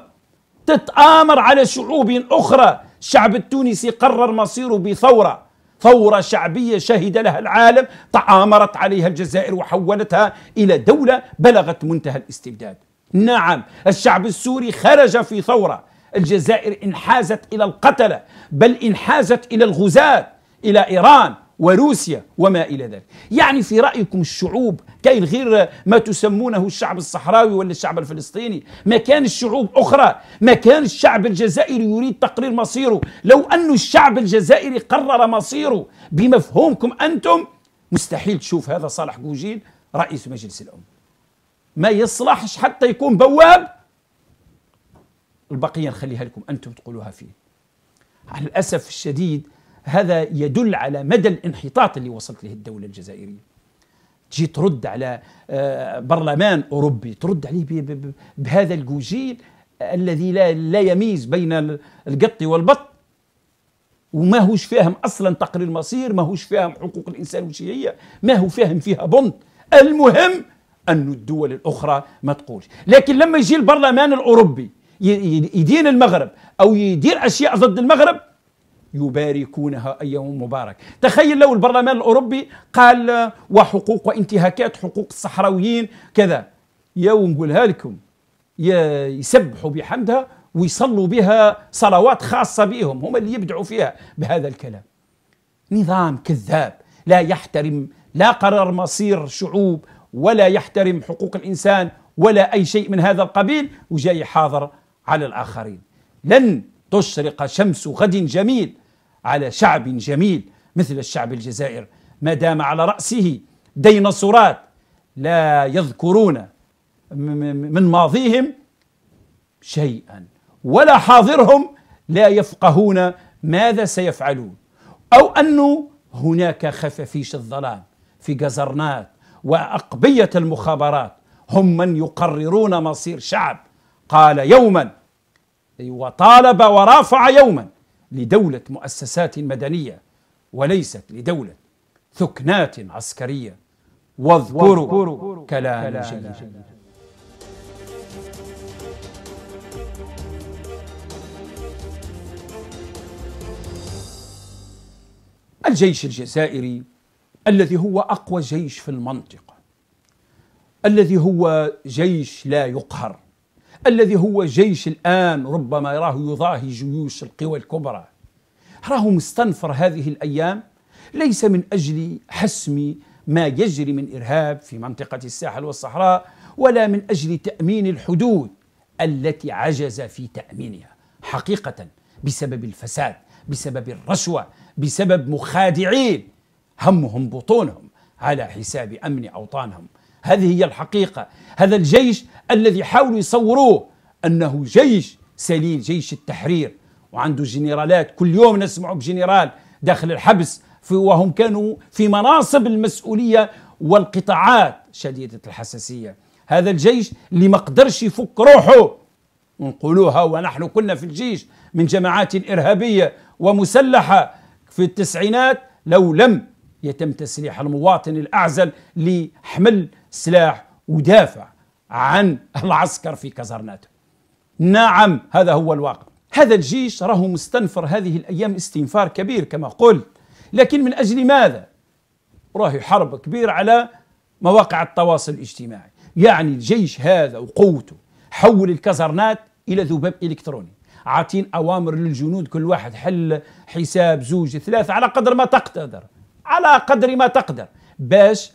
تتآمر على شعوب أخرى الشعب التونسي قرر مصيره بثورة ثورة شعبية شهد لها العالم تآمرت عليها الجزائر وحولتها إلى دولة بلغت منتهى الاستبداد نعم الشعب السوري خرج في ثورة الجزائر انحازت إلى القتلة بل انحازت إلى الغزاة إلى إيران وروسيا وما إلى ذلك يعني في رأيكم الشعوب كاين غير ما تسمونه الشعب الصحراوي ولا الشعب الفلسطيني ما كان الشعوب أخرى ما كان الشعب الجزائري يريد تقرير مصيره لو أن الشعب الجزائري قرر مصيره بمفهومكم أنتم مستحيل تشوف هذا صالح جوجين رئيس مجلس الأمة ما يصلحش حتى يكون بواب البقية نخليها لكم أنتم تقولوها فيه على الأسف الشديد هذا يدل على مدى الانحطاط اللي وصلت له الدولة الجزائرية تجي ترد على آه، برلمان أوروبي ترد عليه بهذا الجوجيل الذي لا, لا يميز بين القط والبط وما هوش فاهم أصلا تقرير المصير ما هوش فاهم حقوق الإنسان وش ما هو فاهم فيها بند المهم أن الدول الأخرى ما تقولش لكن لما يجي البرلمان الأوروبي يدين المغرب أو يدير أشياء ضد المغرب يباركونها أي يوم مبارك تخيل لو البرلمان الأوروبي قال وحقوق وانتهاكات حقوق الصحراويين كذا يوم نقولها لكم يسبحوا بحمدها ويصلوا بها صلوات خاصة بهم هم اللي يبدعوا فيها بهذا الكلام نظام كذاب لا يحترم لا قرار مصير شعوب ولا يحترم حقوق الإنسان ولا أي شيء من هذا القبيل وجاي حاضر على الآخرين لن تشرق شمس غد جميل على شعب جميل مثل الشعب الجزائر ما دام على رأسه ديناصورات لا يذكرون من ماضيهم شيئا ولا حاضرهم لا يفقهون ماذا سيفعلون أو أنه هناك خفافيش الظلام في قزرنات وأقبية المخابرات هم من يقررون مصير شعب قال يوما وطالب ورافع يوما لدولة مؤسسات مدنية وليست لدولة ثكنات عسكرية واذكروا كلام جيد الجيش الجزائري الذي هو أقوى جيش في المنطقة الذي هو جيش لا يقهر الذي هو جيش الآن ربما يراه يضاهي جيوش القوى الكبرى راه مستنفر هذه الأيام ليس من أجل حسم ما يجري من إرهاب في منطقة الساحل والصحراء ولا من أجل تأمين الحدود التي عجز في تأمينها حقيقة بسبب الفساد بسبب الرشوة بسبب مخادعين همهم بطونهم على حساب أمن أوطانهم هذه هي الحقيقة هذا الجيش الذي حاولوا يصوروه أنه جيش سليل جيش التحرير وعنده جنرالات كل يوم نسمع بجنرال داخل الحبس وهم كانوا في مناصب المسؤولية والقطاعات شديدة الحساسية هذا الجيش اللي ما قدرش يفك روحه ونقولوها ونحن كنا في الجيش من جماعات إرهابية ومسلحة في التسعينات لو لم يتم تسليح المواطن الأعزل لحمل سلاح ودافع عن العسكر في كازرناته نعم هذا هو الواقع هذا الجيش راه مستنفر هذه الأيام استنفار كبير كما قلت لكن من أجل ماذا؟ راه حرب كبير على مواقع التواصل الاجتماعي يعني الجيش هذا وقوته حول الكازرنات إلى ذباب إلكتروني عاطين أوامر للجنود كل واحد حل حساب زوج ثلاثة على قدر ما تقدر على قدر ما تقدر باش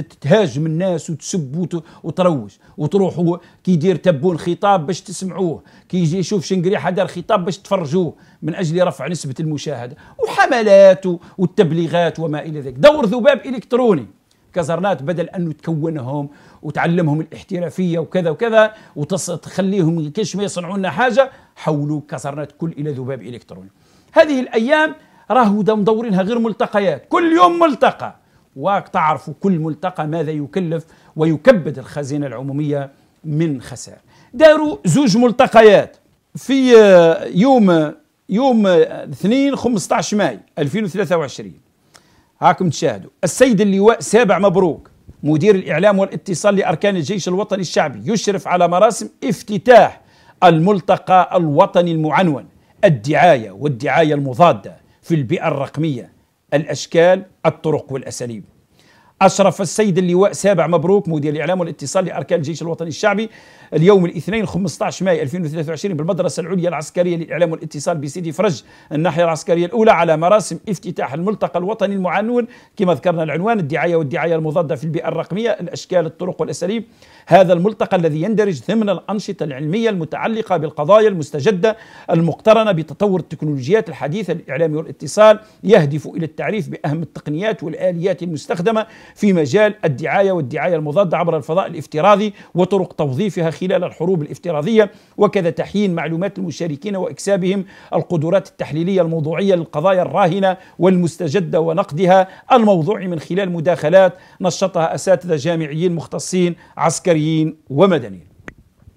تهاجم الناس وتسب وتروج وتروح كي يدير تبون خطاب باش تسمعوه كي يجي يشوف شنقريحه دار خطاب باش تفرجوه من اجل رفع نسبه المشاهده وحملات والتبليغات وما الى ذلك دور ذباب الكتروني كزرنات بدل انه تكونهم وتعلمهم الاحترافيه وكذا وكذا وتخليهم كش ما يصنعوا لنا حاجه حولوا كزرنات كل الى ذباب الكتروني هذه الايام راهو مدورينها غير ملتقيات كل يوم ملتقى وتعرف كل ملتقى ماذا يكلف ويكبد الخزينة العمومية من خسائر داروا زوج ملتقيات في آه، يوم يوم 2 آه، 15 ماي 2023 هاكم تشاهدوا السيد اللواء سابع مبروك مدير الإعلام والاتصال لأركان الجيش الوطني الشعبي يشرف على مراسم افتتاح الملتقى الوطني المعنون الدعاية والدعاية المضادة في البيئة الرقمية الاشكال الطرق والاساليب أشرف السيد اللواء سابع مبروك مدير الإعلام والاتصال لأركان الجيش الوطني الشعبي اليوم الاثنين 15 ماي 2023 بالمدرسة العليا العسكرية للإعلام والاتصال بسيدي فرج الناحية العسكرية الأولى على مراسم افتتاح الملتقى الوطني المعنون كما ذكرنا العنوان الدعاية والدعاية المضادة في البيئة الرقمية الأشكال الطرق والأساليب هذا الملتقى الذي يندرج ضمن الأنشطة العلمية المتعلقة بالقضايا المستجدة المقترنة بتطور التكنولوجيات الحديثة للإعلام والاتصال يهدف إلى التعريف بأهم التقنيات والآليات المستخدمة في مجال الدعاية والدعاية المضادة عبر الفضاء الافتراضي وطرق توظيفها خلال الحروب الافتراضية وكذا تحيين معلومات المشاركين وإكسابهم القدرات التحليلية الموضوعية للقضايا الراهنة والمستجدة ونقدها الموضوع من خلال مداخلات نشطها أساتذة جامعيين مختصين عسكريين ومدنيين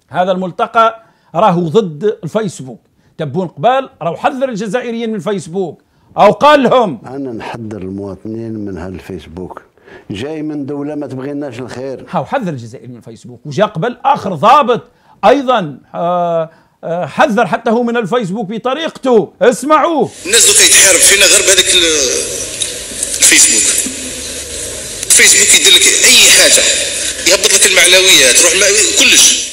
هذا الملتقى راهو ضد الفيسبوك تبون قبال راهو حذر الجزائريين من الفيسبوك او قال لهم انا نحذر المواطنين من هالفيسبوك جاي من دوله ما تبغيناش الخير هاو حذر الجزائري من الفيسبوك وجا قبل اخر ضابط ايضا آه،, آه حذر حتى هو من الفيسبوك بطريقته اسمعوا الناس دوكا يتحارب فينا غير بهذاك الفيسبوك الفيسبوك يدير لك اي حاجه يهبط لك المعنويات تروح كلش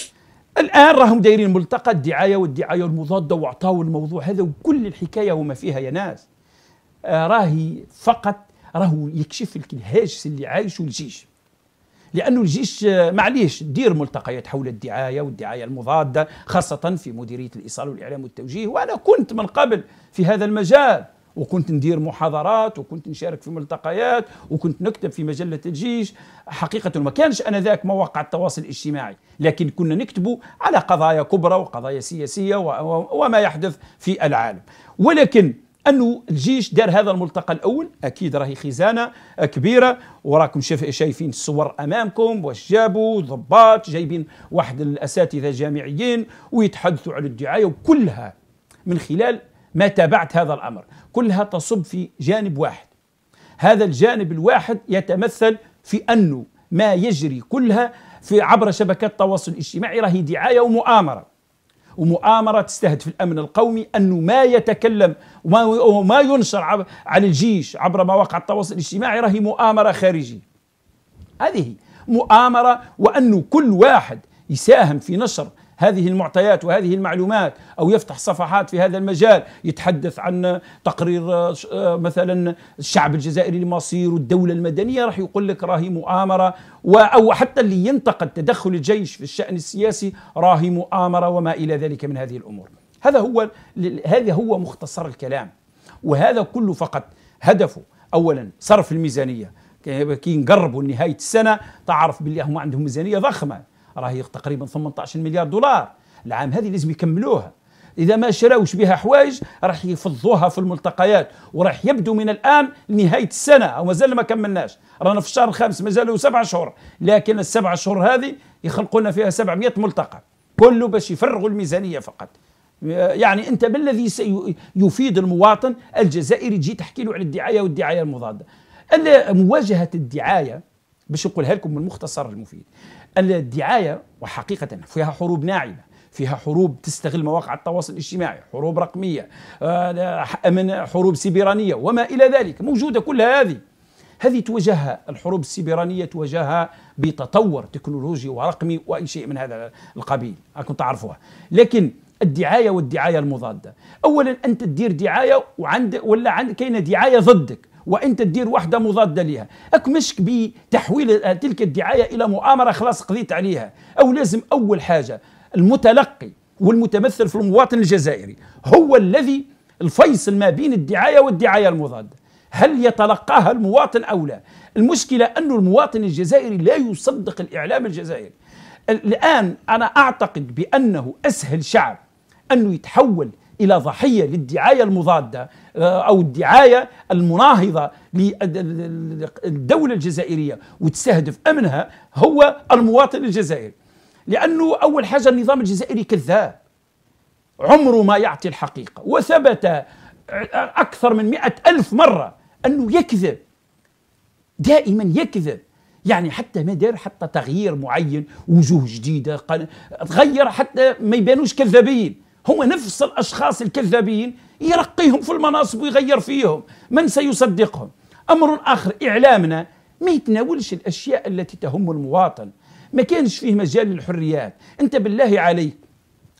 الان راهم دايرين ملتقى الدعايه والدعايه المضاده واعطاو الموضوع هذا وكل الحكايه وما فيها يا ناس آه راهي فقط راهو يكشف لك الهاجس اللي عايشه الجيش لانه الجيش آه، معليش دير ملتقيات حول الدعايه والدعايه المضاده خاصه في مديريه الايصال والاعلام والتوجيه وانا كنت من قبل في هذا المجال وكنت ندير محاضرات وكنت نشارك في ملتقيات وكنت نكتب في مجله الجيش حقيقه ما كانش انذاك مواقع التواصل الاجتماعي لكن كنا نكتب على قضايا كبرى وقضايا سياسيه وما يحدث في العالم ولكن انه الجيش دار هذا الملتقى الاول اكيد راهي خزانه كبيره وراكم شايفين الصور امامكم واش جابوا ضباط جايبين واحد الاساتذه جامعيين ويتحدثوا على الدعايه وكلها من خلال ما تابعت هذا الامر كلها تصب في جانب واحد هذا الجانب الواحد يتمثل في انه ما يجري كلها في عبر شبكات التواصل الاجتماعي راهي دعايه ومؤامره ومؤامرة تستهدف الأمن القومي أنه ما يتكلم وما ينشر عن الجيش عبر مواقع التواصل الاجتماعي راهي مؤامرة خارجية هذه مؤامرة وأنه كل واحد يساهم في نشر هذه المعطيات وهذه المعلومات أو يفتح صفحات في هذا المجال يتحدث عن تقرير آه، آه، مثلا الشعب الجزائري لمصير والدولة المدنية راح يقول لك راهي مؤامرة أو حتى اللي ينتقد تدخل الجيش في الشأن السياسي راهي مؤامرة وما إلى ذلك من هذه الأمور هذا هو هذا هو مختصر الكلام وهذا كله فقط هدفه اولا صرف الميزانيه كي نقربوا لنهايه السنه تعرف باللي هم عندهم ميزانيه ضخمه راهي تقريبا 18 مليار دولار العام هذه لازم يكملوها اذا ما شراوش بها حوايج راح يفضوها في الملتقيات وراح يبدو من الان لنهايه السنه او مازال ما كملناش رانا في الشهر الخامس مازالوا سبع شهور لكن السبع شهور هذه يخلقوا لنا فيها 700 ملتقى كله باش يفرغوا الميزانيه فقط آه، يعني انت ما الذي سيفيد المواطن الجزائري تجي تحكي له على الدعايه والدعايه المضاده مواجهه الدعايه باش نقولها لكم بالمختصر المفيد الدعاية وحقيقة فيها حروب ناعمة فيها حروب تستغل مواقع التواصل الاجتماعي حروب رقمية آه، من حروب سيبرانية وما إلى ذلك موجودة كل هذه هذه توجهها الحروب السيبرانية توجهها بتطور تكنولوجي ورقمي وأي شيء من هذا القبيل أكون تعرفوها لكن الدعاية والدعاية المضادة أولا أنت تدير دعاية وعند ولا عند كاينة دعاية ضدك وانت تدير وحده مضاده لها اكمشك بتحويل تلك الدعايه الى مؤامره خلاص قضيت عليها او لازم اول حاجه المتلقي والمتمثل في المواطن الجزائري هو الذي الفيصل ما بين الدعايه والدعايه المضاده هل يتلقاها المواطن او لا المشكله أن المواطن الجزائري لا يصدق الاعلام الجزائري الان انا اعتقد بانه اسهل شعب انه يتحول إلى ضحية للدعاية المضادة آه، أو الدعاية المناهضة للدولة الجزائرية وتستهدف أمنها هو المواطن الجزائري لأنه أول حاجة النظام الجزائري كذاب عمره ما يعطي الحقيقة وثبت أكثر من مئة ألف مرة أنه يكذب دائما يكذب يعني حتى ما دار حتى تغيير معين وجوه جديدة غير حتى ما يبانوش كذابين هو نفس الأشخاص الكذابين يرقيهم في المناصب ويغير فيهم من سيصدقهم أمر آخر إعلامنا ما يتناولش الأشياء التي تهم المواطن ما كانش فيه مجال للحريات أنت بالله عليك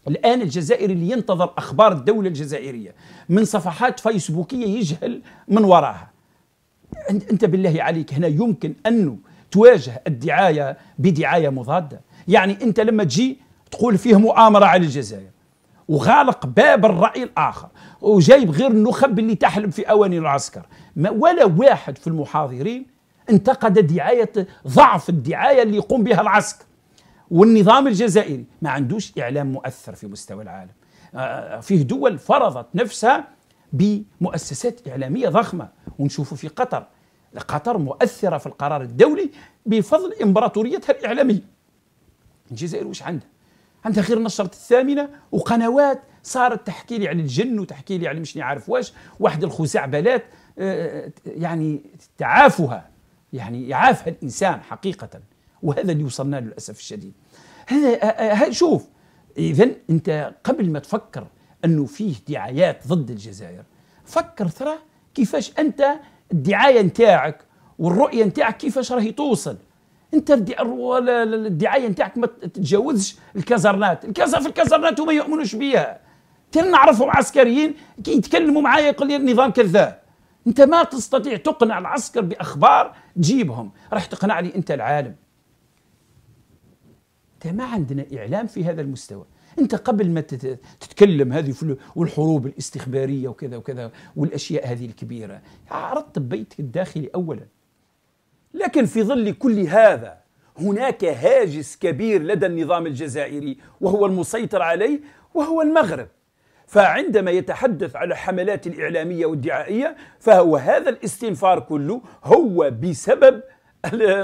الآن الجزائري اللي ينتظر أخبار الدولة الجزائرية من صفحات فيسبوكية يجهل من وراها أنت بالله عليك هنا يمكن أنه تواجه الدعاية بدعاية مضادة يعني أنت لما تجي تقول فيه مؤامرة على الجزائر وغالق باب الرأي الآخر وجايب غير النخب اللي تحلم في أواني العسكر ما ولا واحد في المحاضرين انتقد دعاية ضعف الدعاية اللي يقوم بها العسكر والنظام الجزائري ما عندوش إعلام مؤثر في مستوى العالم آه، آه، فيه دول فرضت نفسها بمؤسسات إعلامية ضخمة ونشوفه في قطر قطر مؤثرة في القرار الدولي بفضل إمبراطوريتها الإعلامية الجزائر وش عندها عندها غير نشرة الثامنة وقنوات صارت تحكي لي عن الجن وتحكي لي عن مش عارف واش واحد الخزعبلات آه، آه، يعني تعافها يعني يعافها الإنسان حقيقة وهذا اللي وصلنا له للأسف الشديد هذا آه، شوف إذا أنت قبل ما تفكر أنه فيه دعايات ضد الجزائر فكر ترى كيفاش أنت الدعاية نتاعك والرؤية نتاعك كيفاش راهي توصل انت الدعايه نتاعك ما تتجاوزش الكازرنات الكازا في الكازرنات وما يؤمنوش بها ترى نعرفهم عسكريين كي يتكلموا معايا يقول لي النظام كذاب انت ما تستطيع تقنع العسكر باخبار تجيبهم راح تقنع لي انت العالم انت ما عندنا اعلام في هذا المستوى انت قبل ما تتكلم هذه والحروب الاستخباريه وكذا وكذا والاشياء هذه الكبيره رتب بيتك الداخلي اولا لكن في ظل كل هذا هناك هاجس كبير لدى النظام الجزائري وهو المسيطر عليه وهو المغرب فعندما يتحدث على الحملات الإعلامية والدعائية فهو هذا الاستنفار كله هو بسبب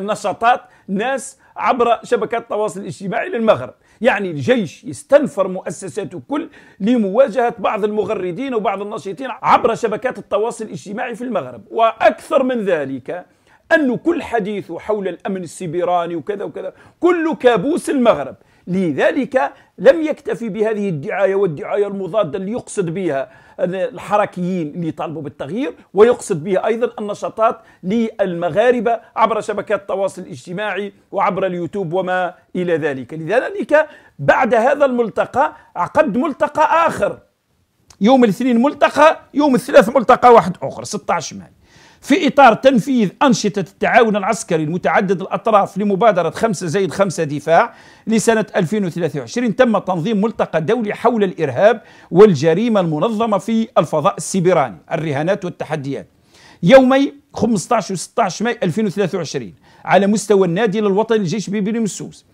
نشاطات ناس عبر شبكات التواصل الاجتماعي للمغرب يعني الجيش يستنفر مؤسساته كل لمواجهة بعض المغردين وبعض الناشطين عبر شبكات التواصل الاجتماعي في المغرب وأكثر من ذلك أن كل حديث حول الأمن السيبيراني وكذا وكذا كله كابوس المغرب لذلك لم يكتفي بهذه الدعاية والدعاية المضادة اللي يقصد بها الحركيين اللي طالبوا بالتغيير ويقصد بها أيضا النشاطات للمغاربة عبر شبكات التواصل الاجتماعي وعبر اليوتيوب وما إلى ذلك لذلك بعد هذا الملتقى عقد ملتقى آخر يوم الاثنين ملتقى يوم الثلاث ملتقى واحد آخر 16 مايو في إطار تنفيذ أنشطة التعاون العسكري المتعدد الأطراف لمبادرة 5 زائد 5 دفاع لسنة 2023 تم تنظيم ملتقى دولي حول الإرهاب والجريمة المنظمة في الفضاء السيبراني الرهانات والتحديات يومي 15 و 16 ماي 2023 على مستوى النادي الوطني للجيش ببن مسوس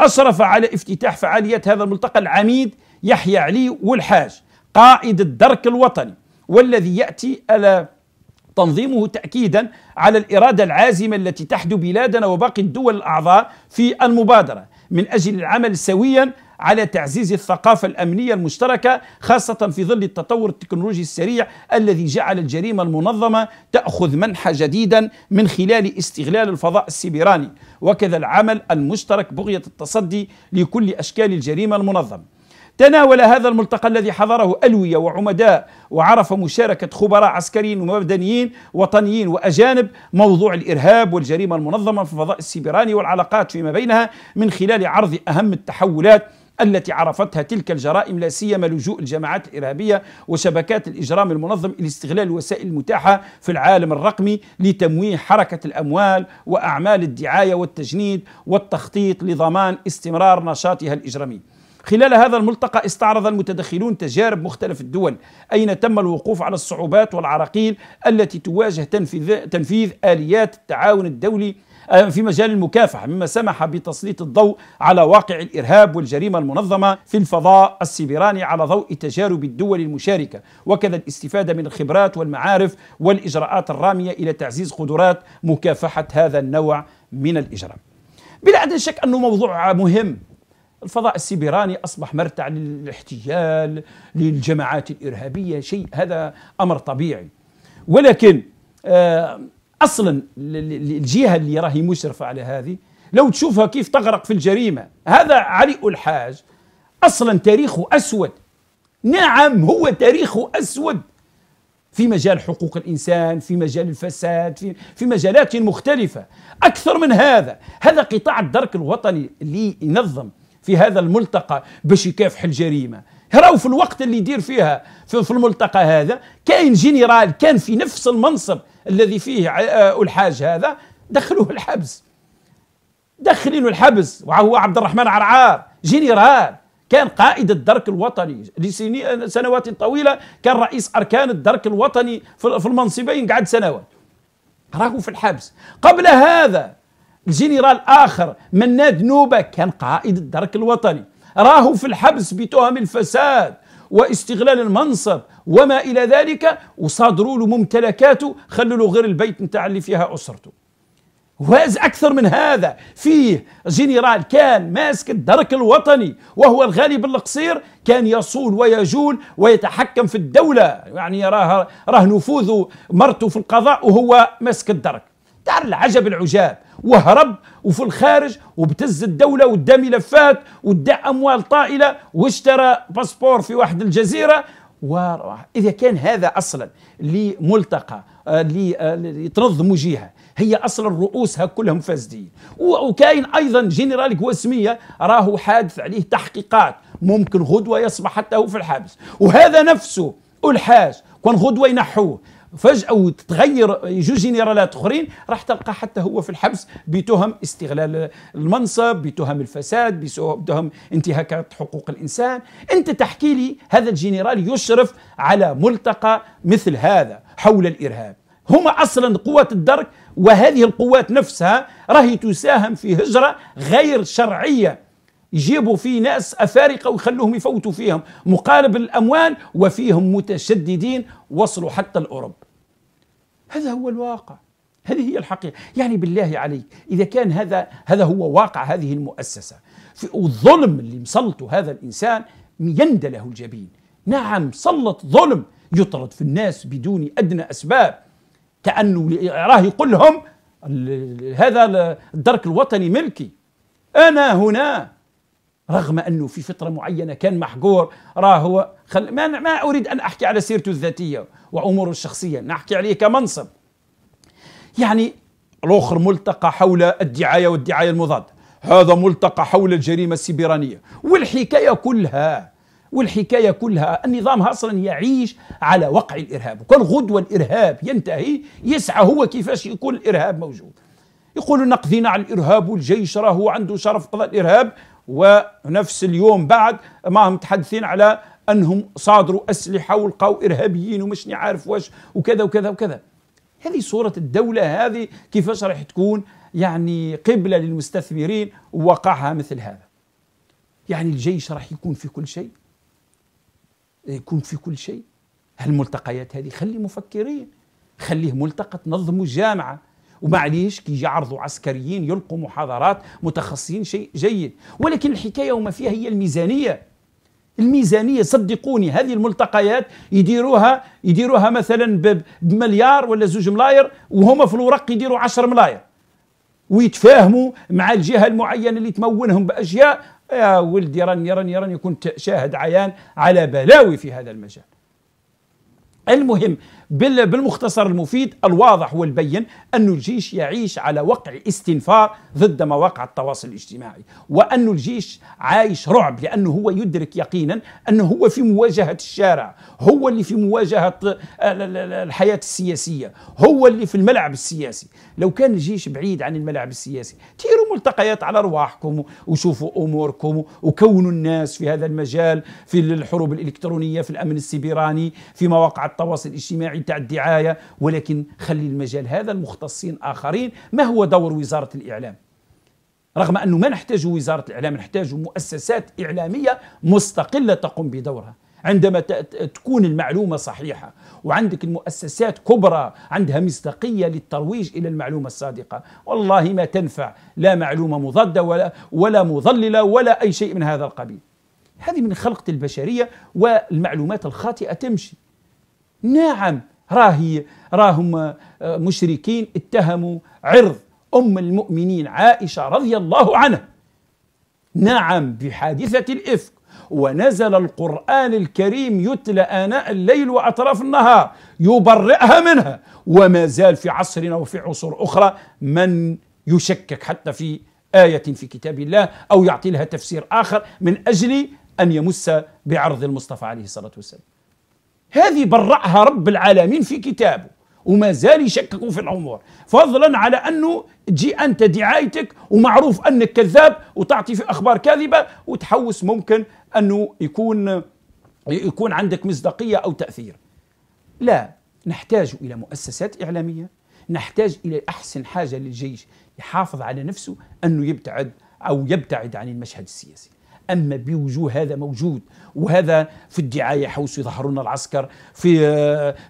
أشرف على افتتاح فعاليات هذا الملتقى العميد يحيى علي والحاج قائد الدرك الوطني والذي يأتي على تنظيمه تأكيدا على الإرادة العازمة التي تحدو بلادنا وباقي الدول الأعضاء في المبادرة من أجل العمل سويا على تعزيز الثقافة الأمنية المشتركة خاصة في ظل التطور التكنولوجي السريع الذي جعل الجريمة المنظمة تأخذ منحى جديدا من خلال استغلال الفضاء السيبراني وكذا العمل المشترك بغية التصدي لكل أشكال الجريمة المنظمة تناول هذا الملتقى الذي حضره ألوية وعمداء وعرف مشاركة خبراء عسكريين ومدنيين وطنيين وأجانب موضوع الإرهاب والجريمة المنظمة في الفضاء السيبراني والعلاقات فيما بينها من خلال عرض أهم التحولات التي عرفتها تلك الجرائم لا سيما لجوء الجماعات الارهابيه وشبكات الاجرام المنظم لاستغلال الوسائل المتاحه في العالم الرقمي لتمويه حركه الاموال واعمال الدعايه والتجنيد والتخطيط لضمان استمرار نشاطها الاجرامي. خلال هذا الملتقى استعرض المتدخلون تجارب مختلف الدول أين تم الوقوف على الصعوبات والعراقيل التي تواجه تنفيذ, تنفيذ آليات التعاون الدولي آه، في مجال المكافحة مما سمح بتسليط الضوء على واقع الإرهاب والجريمة المنظمة في الفضاء السيبراني على ضوء تجارب الدول المشاركة وكذا الاستفادة من الخبرات والمعارف والإجراءات الرامية إلى تعزيز قدرات مكافحة هذا النوع من الإجرام بلا أدنى شك أنه موضوع مهم الفضاء السيبراني أصبح مرتع للاحتيال للجماعات الإرهابية شيء هذا أمر طبيعي ولكن آه، أصلا الجهة اللي راهي مشرفة على هذه لو تشوفها كيف تغرق في الجريمة هذا علي الحاج أصلا تاريخه أسود نعم هو تاريخه أسود في مجال حقوق الإنسان في مجال الفساد في, في مجالات مختلفة أكثر من هذا هذا قطاع الدرك الوطني اللي ينظم في هذا الملتقى باش يكافح الجريمه راهو في الوقت اللي يدير فيها في, في الملتقى هذا كاين جنرال كان في نفس المنصب الذي فيه آه، الحاج هذا دخلوه الحبس دخلينه الحبس وهو عبد الرحمن عرعار جنرال كان قائد الدرك الوطني لسنوات طويله كان رئيس اركان الدرك الوطني في المنصبين قعد سنوات راهو في الحبس قبل هذا جنرال آخر مناد نوبة كان قائد الدرك الوطني راهو في الحبس بتهم الفساد واستغلال المنصب وما إلى ذلك وصادروا له ممتلكاته خلوا له غير البيت نتاع اللي فيها أسرته واز أكثر من هذا فيه جنرال كان ماسك الدرك الوطني وهو الغالب القصير كان يصول ويجول ويتحكم في الدولة يعني راه, راه نفوذه مرته في القضاء وهو ماسك الدرك دار العجب العجاب وهرب وفي الخارج وبتز الدولة ودا ملفات ودا أموال طائلة واشترى باسبور في واحد الجزيرة إذا كان هذا أصلا لملتقى آه، آه، لتنظموا جهة هي أصلا رؤوسها كلهم فاسدين وكاين أيضا جنرال قواسمية راهو حادث عليه تحقيقات ممكن غدوة يصبح حتى هو في الحبس وهذا نفسه الحاج كون غدوة ينحوه فجأة وتتغير جوج جنرالات اخرين راح تلقى حتى هو في الحبس بتهم استغلال المنصب بتهم الفساد بتهم انتهاكات حقوق الانسان انت تحكي لي هذا الجنرال يشرف على ملتقى مثل هذا حول الارهاب هما اصلا قوات الدرك وهذه القوات نفسها راهي تساهم في هجره غير شرعيه يجيبوا في ناس افارقه ويخلوهم يفوتوا فيهم مقارب الاموال وفيهم متشددين وصلوا حتى لاوروبا هذا هو الواقع هذه هي الحقيقة يعني بالله عليك إذا كان هذا هذا هو واقع هذه المؤسسة والظلم اللي مسلطه هذا الإنسان يندى له الجبين نعم سلط ظلم يطرد في الناس بدون أدنى أسباب كأنه راه يقول لهم هذا الدرك الوطني ملكي أنا هنا رغم أنه في فترة معينة كان محقور راه هو خل... ما, ما أريد أن أحكي على سيرته الذاتية وأموره الشخصية نحكي عليه كمنصب يعني الآخر ملتقى حول الدعاية والدعاية المضادة هذا ملتقى حول الجريمة السيبرانية والحكاية كلها والحكاية كلها النظام أصلا يعيش على وقع الإرهاب وكل غدوة الإرهاب ينتهي يسعى هو كيفاش يكون الإرهاب موجود يقولوا نقضينا على الإرهاب والجيش راهو عنده شرف قضاء الإرهاب ونفس اليوم بعد ما هم متحدثين على انهم صادروا اسلحه ولقوا ارهابيين ومش عارف واش وكذا وكذا وكذا هذه صوره الدوله هذه كيفاش راح تكون يعني قبله للمستثمرين ووقعها مثل هذا يعني الجيش راح يكون في كل شيء يكون في كل شيء هالملتقيات هذه خلي مفكرين خليه ملتقى تنظموا جامعه ومعليش كي يعرضوا عسكريين يلقوا محاضرات متخصصين شيء جيد ولكن الحكايه وما فيها هي الميزانيه الميزانيه صدقوني هذه الملتقيات يديروها يديروها مثلا بمليار ولا زوج ملاير وهما في الورق يديروا 10 ملاير ويتفاهموا مع الجهه المعينه اللي تمونهم باشياء يا آه، ولدي راني راني راني كنت شاهد عيان على بلاوي في هذا المجال المهم بالمختصر المفيد الواضح والبين أن الجيش يعيش على وقع استنفار ضد مواقع التواصل الاجتماعي وأن الجيش عايش رعب لأنه هو يدرك يقينا أنه هو في مواجهة الشارع هو اللي في مواجهة آه، الحياة السياسية هو اللي في الملعب السياسي لو كان الجيش بعيد عن الملعب السياسي تيروا ملتقيات على أرواحكم وشوفوا أموركم وكونوا الناس في هذا المجال في الحروب الإلكترونية في الأمن السيبراني في مواقع التواصل الاجتماعي تاع الدعايه ولكن خلي المجال هذا المختصين اخرين ما هو دور وزاره الاعلام رغم انه ما نحتاج وزاره الاعلام نحتاج مؤسسات اعلاميه مستقله تقوم بدورها عندما تكون المعلومة صحيحة وعندك المؤسسات كبرى عندها مصداقية للترويج إلى المعلومة الصادقة والله ما تنفع لا معلومة مضادة ولا, ولا مضللة ولا أي شيء من هذا القبيل هذه من خلقة البشرية والمعلومات الخاطئة تمشي نعم راهي راهم آه، مشركين اتهموا عرض أم المؤمنين عائشة رضي الله عنها نعم بحادثة الإفك ونزل القرآن الكريم يتلى آناء الليل وأطراف النهار يبرئها منها وما زال في عصرنا وفي عصور أخرى من يشكك حتى في آية في كتاب الله أو يعطي لها تفسير آخر من أجل أن يمس بعرض المصطفى عليه الصلاة والسلام هذه برأها رب العالمين في كتابه وما زال يشككوا في الامور فضلا على انه تجي انت دعايتك ومعروف انك كذاب وتعطي في اخبار كاذبه وتحوس ممكن انه يكون يكون عندك مصداقيه او تاثير لا نحتاج الى مؤسسات اعلاميه نحتاج الى احسن حاجه للجيش يحافظ على نفسه انه يبتعد او يبتعد عن المشهد السياسي أما بوجوه هذا موجود وهذا في الدعاية يظهر لنا العسكر في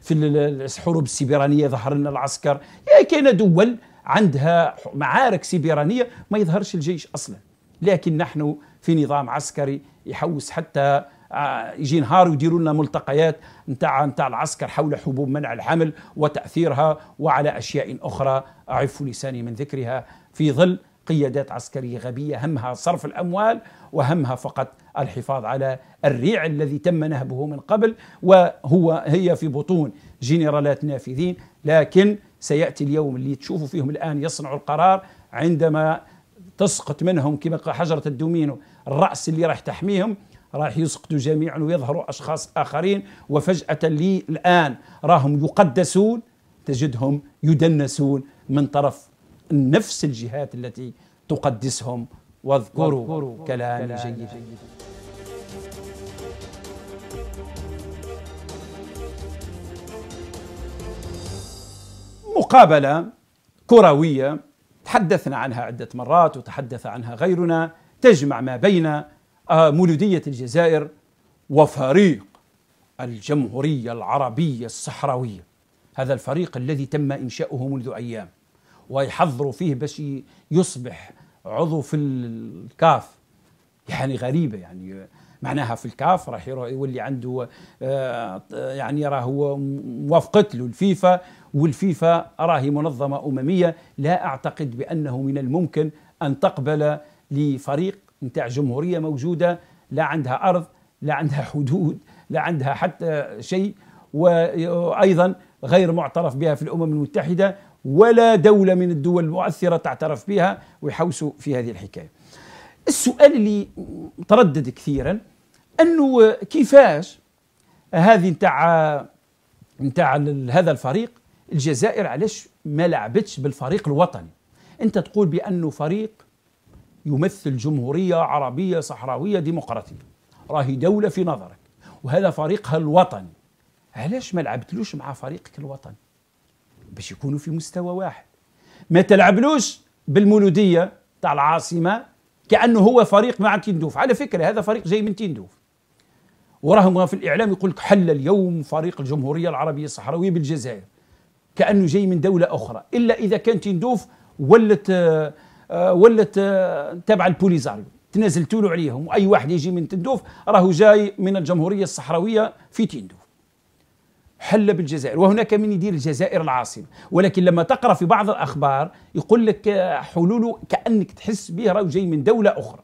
في الحروب السيبرانيه ظهر لنا العسكر يعني كاين دول عندها معارك سيبرانيه ما يظهرش الجيش أصلا لكن نحن في نظام عسكري يحوس حتى آه، يجي نهار ويديروا لنا ملتقيات نتاع نتاع العسكر حول حبوب منع الحمل وتاثيرها وعلى اشياء اخرى اعف لساني من ذكرها في ظل قيادات عسكرية غبية همها صرف الأموال وهمها فقط الحفاظ على الريع الذي تم نهبه من قبل وهو هي في بطون جنرالات نافذين لكن سيأتي اليوم اللي تشوفوا فيهم الآن يصنعوا القرار عندما تسقط منهم كما حجرة الدومينو الرأس اللي راح تحميهم راح يسقطوا جميعا ويظهروا أشخاص آخرين وفجأة لي الآن راهم يقدسون تجدهم يدنسون من طرف نفس الجهات التي تقدسهم واذكروا, واذكروا كلام جيد. مقابلة كروية تحدثنا عنها عدة مرات وتحدث عنها غيرنا تجمع ما بين آه، مولودية الجزائر وفريق الجمهورية العربية الصحراوية هذا الفريق الذي تم إنشاؤه منذ أيام ويحضروا فيه باش يصبح عضو في الكاف يعني غريبه يعني معناها في الكاف راح يولي عنده آه، يعني راهو موافقت له الفيفا والفيفا راهي منظمه امميه لا اعتقد بانه من الممكن ان تقبل لفريق نتاع جمهوريه موجوده لا عندها ارض لا عندها حدود لا عندها حتى شيء وايضا غير معترف بها في الامم المتحده ولا دولة من الدول المؤثرة تعترف بها ويحوسوا في هذه الحكاية السؤال اللي تردد كثيرا أنه كيفاش هذه نتاع نتاع هذا الفريق الجزائر علاش ما لعبتش بالفريق الوطني انت تقول بانه فريق يمثل جمهوريه عربيه صحراويه ديمقراطيه راهي دوله في نظرك وهذا فريقها الوطني علاش ما لعبتلوش مع فريقك الوطني باش يكونوا في مستوى واحد ما تلعبلوش بالمولوديه تاع العاصمه كانه هو فريق مع تندوف على فكره هذا فريق جاي من تندوف وراهم في الاعلام يقول لك حل اليوم فريق الجمهوريه العربيه الصحراويه بالجزائر كانه جاي من دوله اخرى الا اذا كان تندوف ولت آه، ولت آه، تبع البوليزاريو تنازلتوا عليهم واي واحد يجي من تندوف راهو جاي من الجمهوريه الصحراويه في تندوف حل بالجزائر وهناك من يدير الجزائر العاصمة ولكن لما تقرأ في بعض الأخبار يقول لك حلوله كأنك تحس به راه جاي من دولة أخرى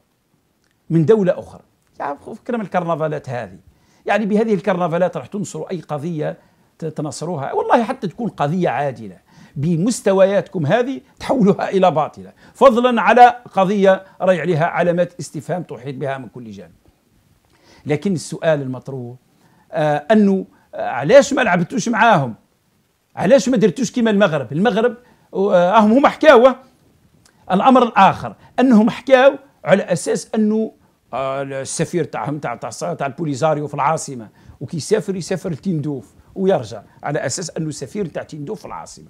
من دولة أخرى يعني فكرة من الكرنفالات هذه يعني بهذه الكرنفالات راح تنصروا أي قضية تنصروها والله حتى تكون قضية عادلة بمستوياتكم هذه تحولها إلى باطلة فضلا على قضية راي عليها علامات استفهام تحيط بها من كل جانب لكن السؤال المطروح آه أنه آه، علاش ما لعبتوش معاهم علاش ما درتوش كيما المغرب المغرب راهم آه، آه، هما حكاوا الامر الاخر انهم حكاوا على اساس انه السفير تاعهم تاع تاع تاع البوليزاريو في العاصمه وكي يسافر يسافر لتندوف ويرجع على اساس انه سفير تاع تندوف في العاصمه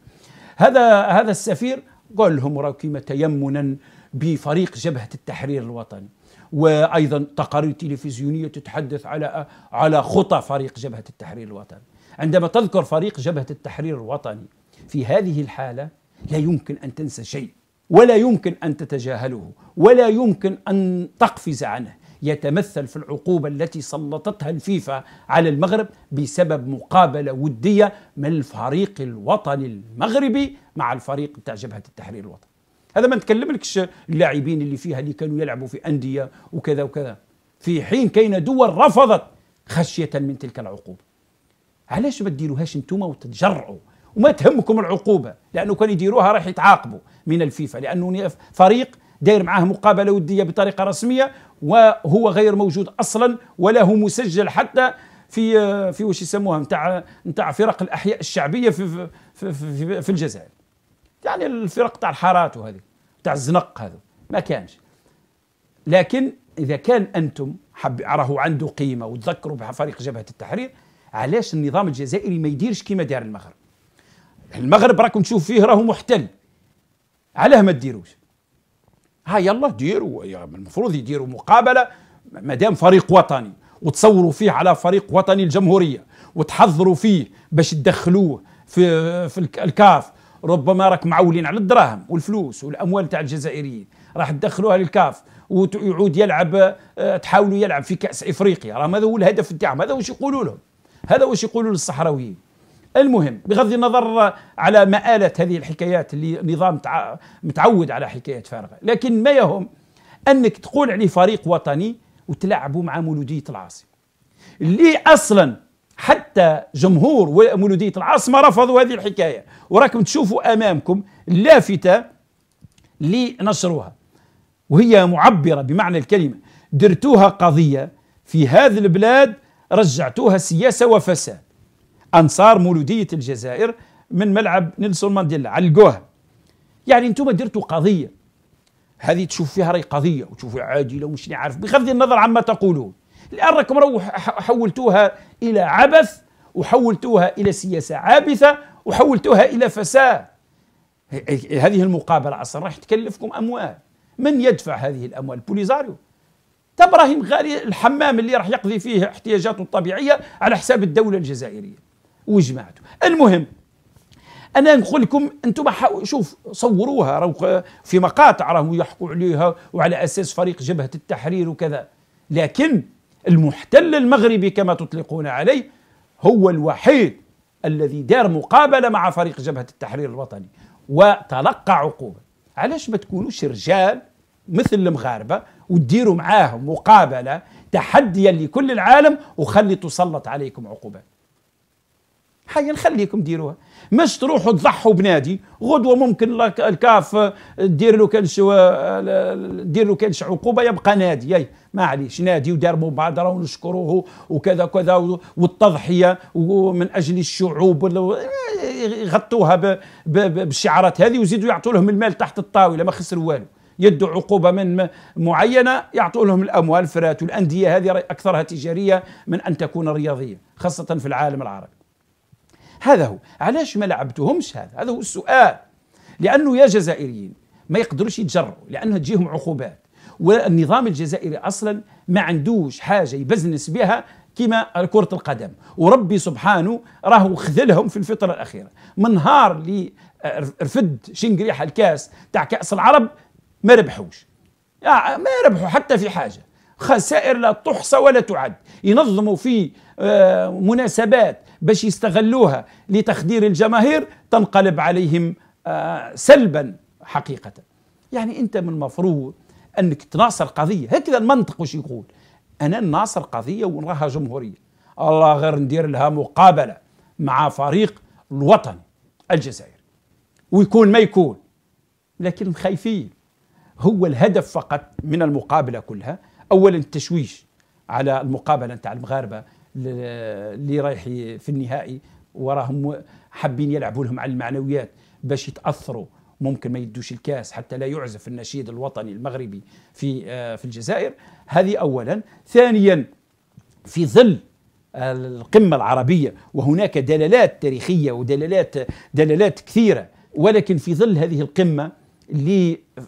هذا هذا السفير قال لهم راه كيما تيمنا بفريق جبهه التحرير الوطني وايضا تقارير تلفزيونيه تتحدث على على خطى فريق جبهه التحرير الوطني عندما تذكر فريق جبهه التحرير الوطني في هذه الحاله لا يمكن ان تنسى شيء ولا يمكن ان تتجاهله ولا يمكن ان تقفز عنه يتمثل في العقوبة التي سلطتها الفيفا على المغرب بسبب مقابلة ودية من الفريق الوطني المغربي مع الفريق بتاع جبهة التحرير الوطني هذا ما نتكلملكش اللاعبين اللي فيها اللي كانوا يلعبوا في انديه وكذا وكذا في حين كاين دول رفضت خشيه من تلك العقوبه علاش ما ديروهاش انتم وتتجرؤوا وما تهمكم العقوبه لانه كان يديروها راح يتعاقبوا من الفيفا لانه فريق داير معاه مقابله وديه بطريقه رسميه وهو غير موجود اصلا ولا هو مسجل حتى في في واش يسموها نتاع نتاع فرق الاحياء الشعبيه في في, في, في, في الجزائر يعني الفرق تاع الحارات وهذه تاع الزنق هذا ما كانش لكن اذا كان انتم حب راهو عنده قيمه وتذكروا بفريق جبهه التحرير علاش النظام الجزائري ما يديرش كيما دار المغرب المغرب راكم تشوف فيه راهو محتل علاه ما تديروش ها يلا ديروا المفروض يديروا مقابله ما دام فريق وطني وتصوروا فيه على فريق وطني الجمهوريه وتحضروا فيه باش تدخلوه في في الكاف ربما راك معولين على الدراهم والفلوس والاموال تاع الجزائريين راح تدخلوها للكاف ويعود يلعب آه، تحاولوا يلعب في كاس افريقيا راه هذا هو الهدف تاعهم هذا واش يقولوا لهم هذا واش يقولوا للصحراويين المهم بغض النظر على مآلة هذه الحكايات اللي نظام متعود على حكايات فارغة لكن ما يهم أنك تقول عليه فريق وطني وتلعبوا مع مولودية العاصمة اللي أصلا حتى جمهور مولودية العاصمة رفضوا هذه الحكاية وراكم تشوفوا أمامكم اللافتة اللي نشروها وهي معبرة بمعنى الكلمة درتوها قضية في هذه البلاد رجعتوها سياسة وفساد أنصار مولودية الجزائر من ملعب نيلسون مانديلا علقوها يعني انتم درتوا قضية هذه تشوف فيها راي قضية وتشوفها عادلة ومش عارف بغض النظر عما تقولون لأنكم روح حولتوها إلى عبث وحولتوها إلى سياسة عابثة وحولتوها إلى فساد هذه المقابلة أصلا راح تكلفكم أموال من يدفع هذه الأموال بوليزاريو تبراهيم غالي الحمام اللي راح يقضي فيه احتياجاته الطبيعية على حساب الدولة الجزائرية وجماعته المهم انا نقول لكم انتم شوف صوروها راهو في مقاطع راهو يحكوا عليها وعلى اساس فريق جبهه التحرير وكذا لكن المحتل المغربي كما تطلقون عليه هو الوحيد الذي دار مقابله مع فريق جبهه التحرير الوطني وتلقى عقوبه علاش ما تكونوش رجال مثل المغاربه وديروا معاهم مقابله تحديا لكل العالم وخلي تسلط عليكم عقوبات حاجه نخليكم ديروها مش تروحوا تضحوا بنادي غدوه ممكن الكاف آه، دير له كانش آه، دير له كانش عقوبه يبقى نادي ياي معليش نادي ودار مبادره ونشكروه وكذا كذا والتضحيه ومن اجل الشعوب يغطوها بالشعارات هذه ويزيدوا يعطوا لهم المال تحت الطاوله ما خسروا والو يدوا عقوبه من معينه يعطوا لهم الاموال فرات والانديه هذه اكثرها تجاريه من ان تكون رياضيه خاصه في العالم العربي هذا هو علاش ما لعبتهمش هذا هذا هو السؤال لانه يا جزائريين ما يقدروش يتجروا لانها تجيهم عقوبات والنظام الجزائري اصلا ما عندوش حاجه يبزنس بها كما كرة القدم وربي سبحانه راهو خذلهم في الفترة الأخيرة من نهار اللي رفد شنقريح الكاس تاع كأس العرب ما ربحوش يعني ما ربحوا حتى في حاجة خسائر لا تحصى ولا تعد ينظموا في آه، مناسبات باش يستغلوها لتخدير الجماهير تنقلب عليهم آه، سلبا حقيقة يعني أنت من المفروض أنك تناصر قضية هكذا المنطق وش يقول أنا ناصر قضية ونراها جمهورية الله غير ندير لها مقابلة مع فريق الوطن الجزائر ويكون ما يكون لكن خايفين هو الهدف فقط من المقابلة كلها أولا التشويش على المقابلة نتاع المغاربة اللي رايح في النهائي وراهم حابين يلعبوا لهم على المعنويات باش يتاثروا ممكن ما يدوش الكاس حتى لا يعزف النشيد الوطني المغربي في آه، في الجزائر هذه اولا ثانيا في ظل آه، القمه العربيه وهناك دلالات تاريخيه ودلالات دلالات كثيره ولكن في ظل هذه القمه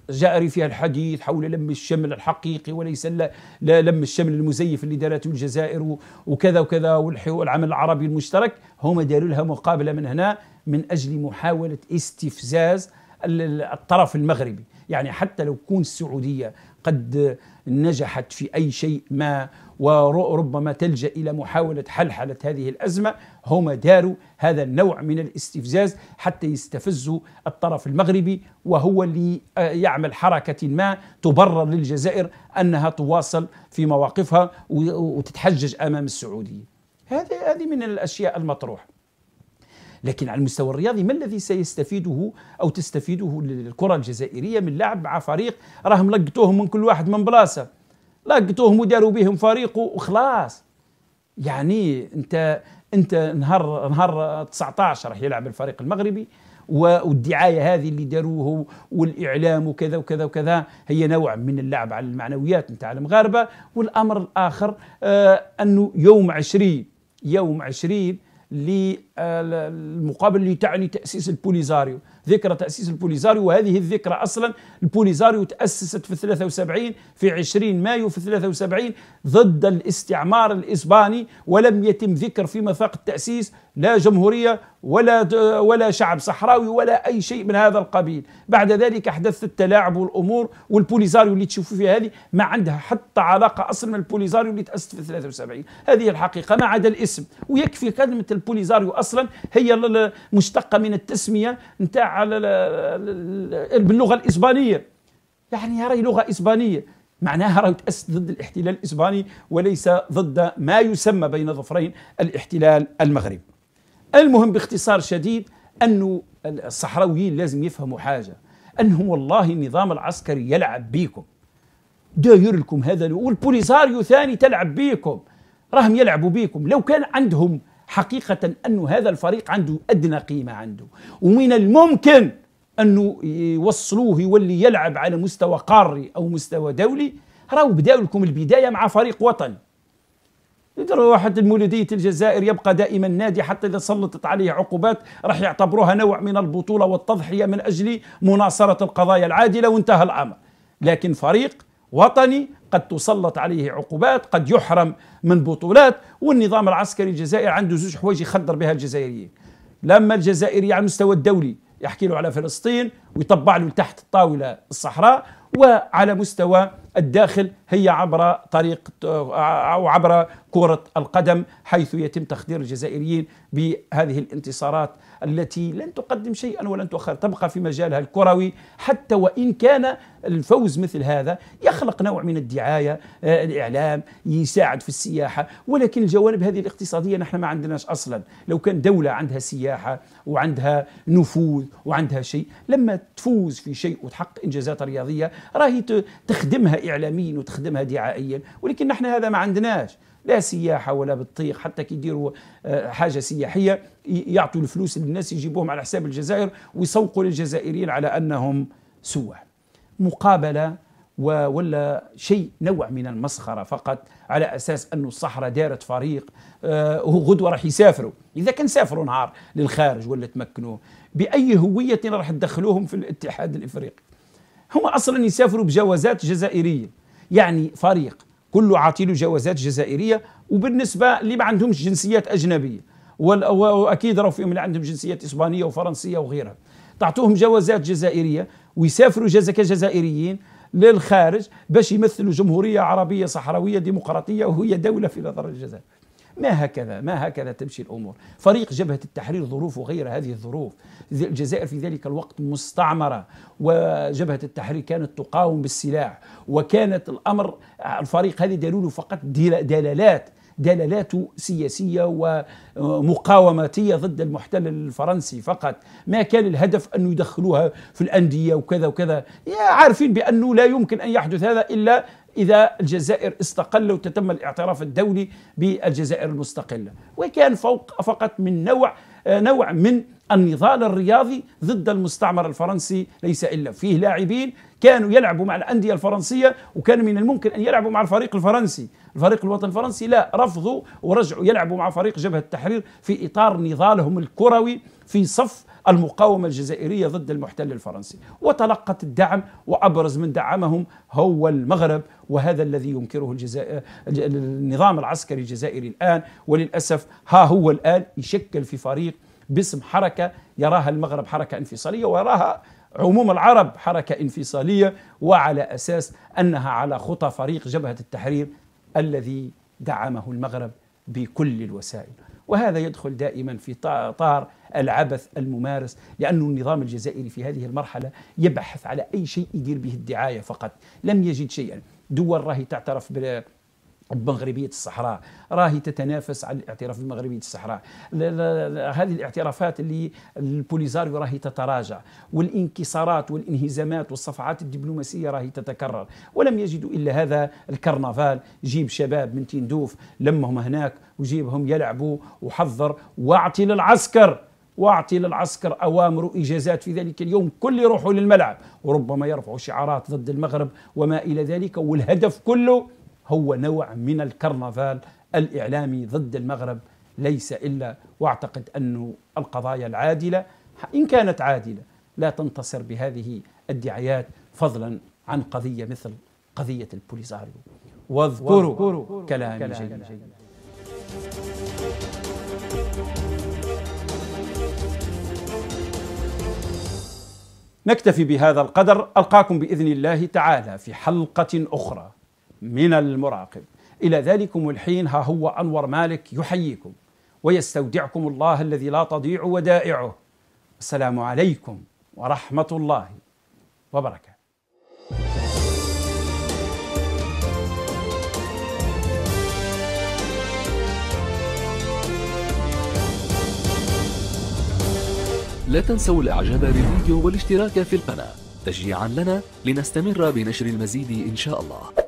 جاري فيها الحديث حول لم الشمل الحقيقي وليس لا لم الشمل المزيف اللي دارته الجزائر وكذا وكذا والعمل العربي المشترك هم داروا لها مقابله من هنا من اجل محاوله استفزاز الطرف المغربي يعني حتى لو تكون السعوديه قد نجحت في اي شيء ما وربما تلجا الى محاوله حلحله هذه الازمه هما داروا هذا النوع من الاستفزاز حتى يستفزوا الطرف المغربي وهو اللي آه، يعمل حركة ما تبرر للجزائر أنها تواصل في مواقفها وتتحجج أمام السعودية هذه هذه من الأشياء المطروحة لكن على المستوى الرياضي ما الذي سيستفيده او تستفيده الكره الجزائريه من لعب مع فريق راهم لقطوهم من كل واحد من بلاصه لقطوهم وداروا بهم فريق وخلاص يعني انت انت نهار نهار 19 راح يلعب الفريق المغربي والدعايه هذه اللي داروه والاعلام وكذا وكذا وكذا هي نوع من اللعب على المعنويات نتاع المغاربه والامر الاخر آه انه يوم 20 يوم 20 للمقابله آه، اللي تعني تاسيس البوليزاريو ذكرى تأسيس البوليزاريو وهذه الذكرى أصلا البوليزاريو تأسست في 73 في 20 مايو في 73 ضد الاستعمار الإسباني ولم يتم ذكر في مفاق التأسيس لا جمهورية ولا ولا شعب صحراوي ولا أي شيء من هذا القبيل بعد ذلك احدثت التلاعب والأمور والبوليزاريو اللي تشوفوا فيها هذه ما عندها حتى علاقة أصلا من البوليزاريو اللي تأسست في 73 هذه الحقيقة ما عدا الاسم ويكفي كلمة البوليزاريو أصلا هي مشتقة من التسمية نتاع باللغة الإسبانية يعني راهي لغة إسبانية معناها راهي تاسست ضد الاحتلال الإسباني وليس ضد ما يسمى بين ظفرين الاحتلال المغربي المهم باختصار شديد أنه الصحراويين لازم يفهموا حاجة أنهم والله النظام العسكري يلعب بيكم داير لكم هذا والبوليساريو ثاني تلعب بيكم راهم يلعبوا بيكم لو كان عندهم حقيقة أن هذا الفريق عنده أدنى قيمة عنده ومن الممكن أنه يوصلوه يولي يلعب على مستوى قاري أو مستوى دولي راهو بداوا لكم البداية مع فريق وطني حتى المولودية الجزائر يبقى دائما نادي حتى إذا سلطت عليه عقوبات راح يعتبروها نوع من البطولة والتضحية من أجل مناصرة القضايا العادلة وانتهى الأمر لكن فريق وطني قد تسلط عليه عقوبات قد يحرم من بطولات والنظام العسكري الجزائري عنده زوج حوايج يخدر بها الجزائريين لما الجزائري على المستوى الدولي يحكي له على فلسطين ويطبع له تحت الطاولة الصحراء وعلى مستوى الداخل هي عبر طريق أو عبر كرة القدم حيث يتم تخدير الجزائريين بهذه الانتصارات التي لن تقدم شيئا ولن تؤخر تبقى في مجالها الكروي حتى وإن كان الفوز مثل هذا يخلق نوع من الدعاية آه، الإعلام يساعد في السياحة ولكن الجوانب هذه الاقتصادية نحن ما عندناش أصلا لو كان دولة عندها سياحة وعندها نفوذ وعندها شيء لما تفوز في شيء وتحقق إنجازات رياضية راهي تخدمها اعلاميا وتخدمها دعائيا ولكن نحن هذا ما عندناش لا سياحه ولا بطيخ حتى كي يديروا آه، حاجه سياحيه يعطوا الفلوس للناس يجيبوهم على حساب الجزائر ويسوقوا للجزائريين على انهم سوا مقابله ولا شيء نوع من المسخره فقط على اساس انه الصحراء دارت فريق آه، غدوه راح يسافروا اذا كان سافروا نهار للخارج ولا تمكنوا باي هويه راح تدخلوهم في الاتحاد الافريقي هم أصلا يسافروا بجوازات جزائرية يعني فريق كله عاطيله جوازات جزائرية وبالنسبة اللي ما عندهمش جنسيات أجنبية وأكيد راه فيهم اللي عندهم جنسيات إسبانية وفرنسية وغيرها تعطوهم جوازات جزائرية ويسافروا جزا كجزائريين للخارج باش يمثلوا جمهورية عربية صحراوية ديمقراطية وهي دولة في نظر الجزائر ما هكذا ما هكذا تمشي الأمور فريق جبهة التحرير ظروفه غير هذه الظروف الجزائر في ذلك الوقت مستعمرة وجبهة التحرير كانت تقاوم بالسلاح وكانت الأمر الفريق هذه دلوله فقط دلالات دلالات سياسية ومقاوماتية ضد المحتل الفرنسي فقط ما كان الهدف أن يدخلوها في الأندية وكذا وكذا يا عارفين بأنه لا يمكن أن يحدث هذا إلا إذا الجزائر استقل وتتم الاعتراف الدولي بالجزائر المستقلة وكان فوق فقط من نوع آه، نوع من النضال الرياضي ضد المستعمر الفرنسي ليس إلا فيه لاعبين كانوا يلعبوا مع الأندية الفرنسية وكان من الممكن أن يلعبوا مع الفريق الفرنسي الفريق الوطني الفرنسي لا رفضوا ورجعوا يلعبوا مع فريق جبهة التحرير في إطار نضالهم الكروي في صف المقاومة الجزائرية ضد المحتل الفرنسي وتلقت الدعم وأبرز من دعمهم هو المغرب وهذا الذي ينكره الجزائر النظام العسكري الجزائري الآن وللأسف ها هو الآن يشكل في فريق باسم حركة يراها المغرب حركة انفصالية ويراها عموم العرب حركة انفصالية وعلى أساس أنها على خطى فريق جبهة التحرير الذي دعمه المغرب بكل الوسائل وهذا يدخل دائما في طار العبث الممارس لأن النظام الجزائري في هذه المرحلة يبحث على أي شيء يدير به الدعاية فقط لم يجد شيئا دول راهي تعترف بمغربية الصحراء راهي تتنافس على الاعتراف بمغربية الصحراء هذه الاعترافات اللي البوليزاريو راهي تتراجع والانكسارات والانهزامات والصفعات الدبلوماسية راهي تتكرر ولم يجدوا إلا هذا الكرنفال جيب شباب من تندوف لمهم هناك وجيبهم يلعبوا وحضر واعطي للعسكر واعطي للعسكر اوامر واجازات في ذلك اليوم كل يروحوا للملعب وربما يرفعوا شعارات ضد المغرب وما الى ذلك والهدف كله هو نوع من الكرنفال الإعلامي ضد المغرب ليس إلا وأعتقد أن القضايا العادلة إن كانت عادلة لا تنتصر بهذه الدعايات فضلا عن قضية مثل قضية البوليزاريو واذكروا, واذكروا كلامي, كلامي جيد, جيد. نكتفي بهذا القدر ألقاكم بإذن الله تعالى في حلقة أخرى من المراقب إلى ذلكم الحين ها هو أنور مالك يحييكم ويستودعكم الله الذي لا تضيع ودائعه السلام عليكم ورحمة الله وبركاته لا تنسوا الاعجاب بالفيديو والاشتراك في القناة تشجيعا لنا لنستمر بنشر المزيد ان شاء الله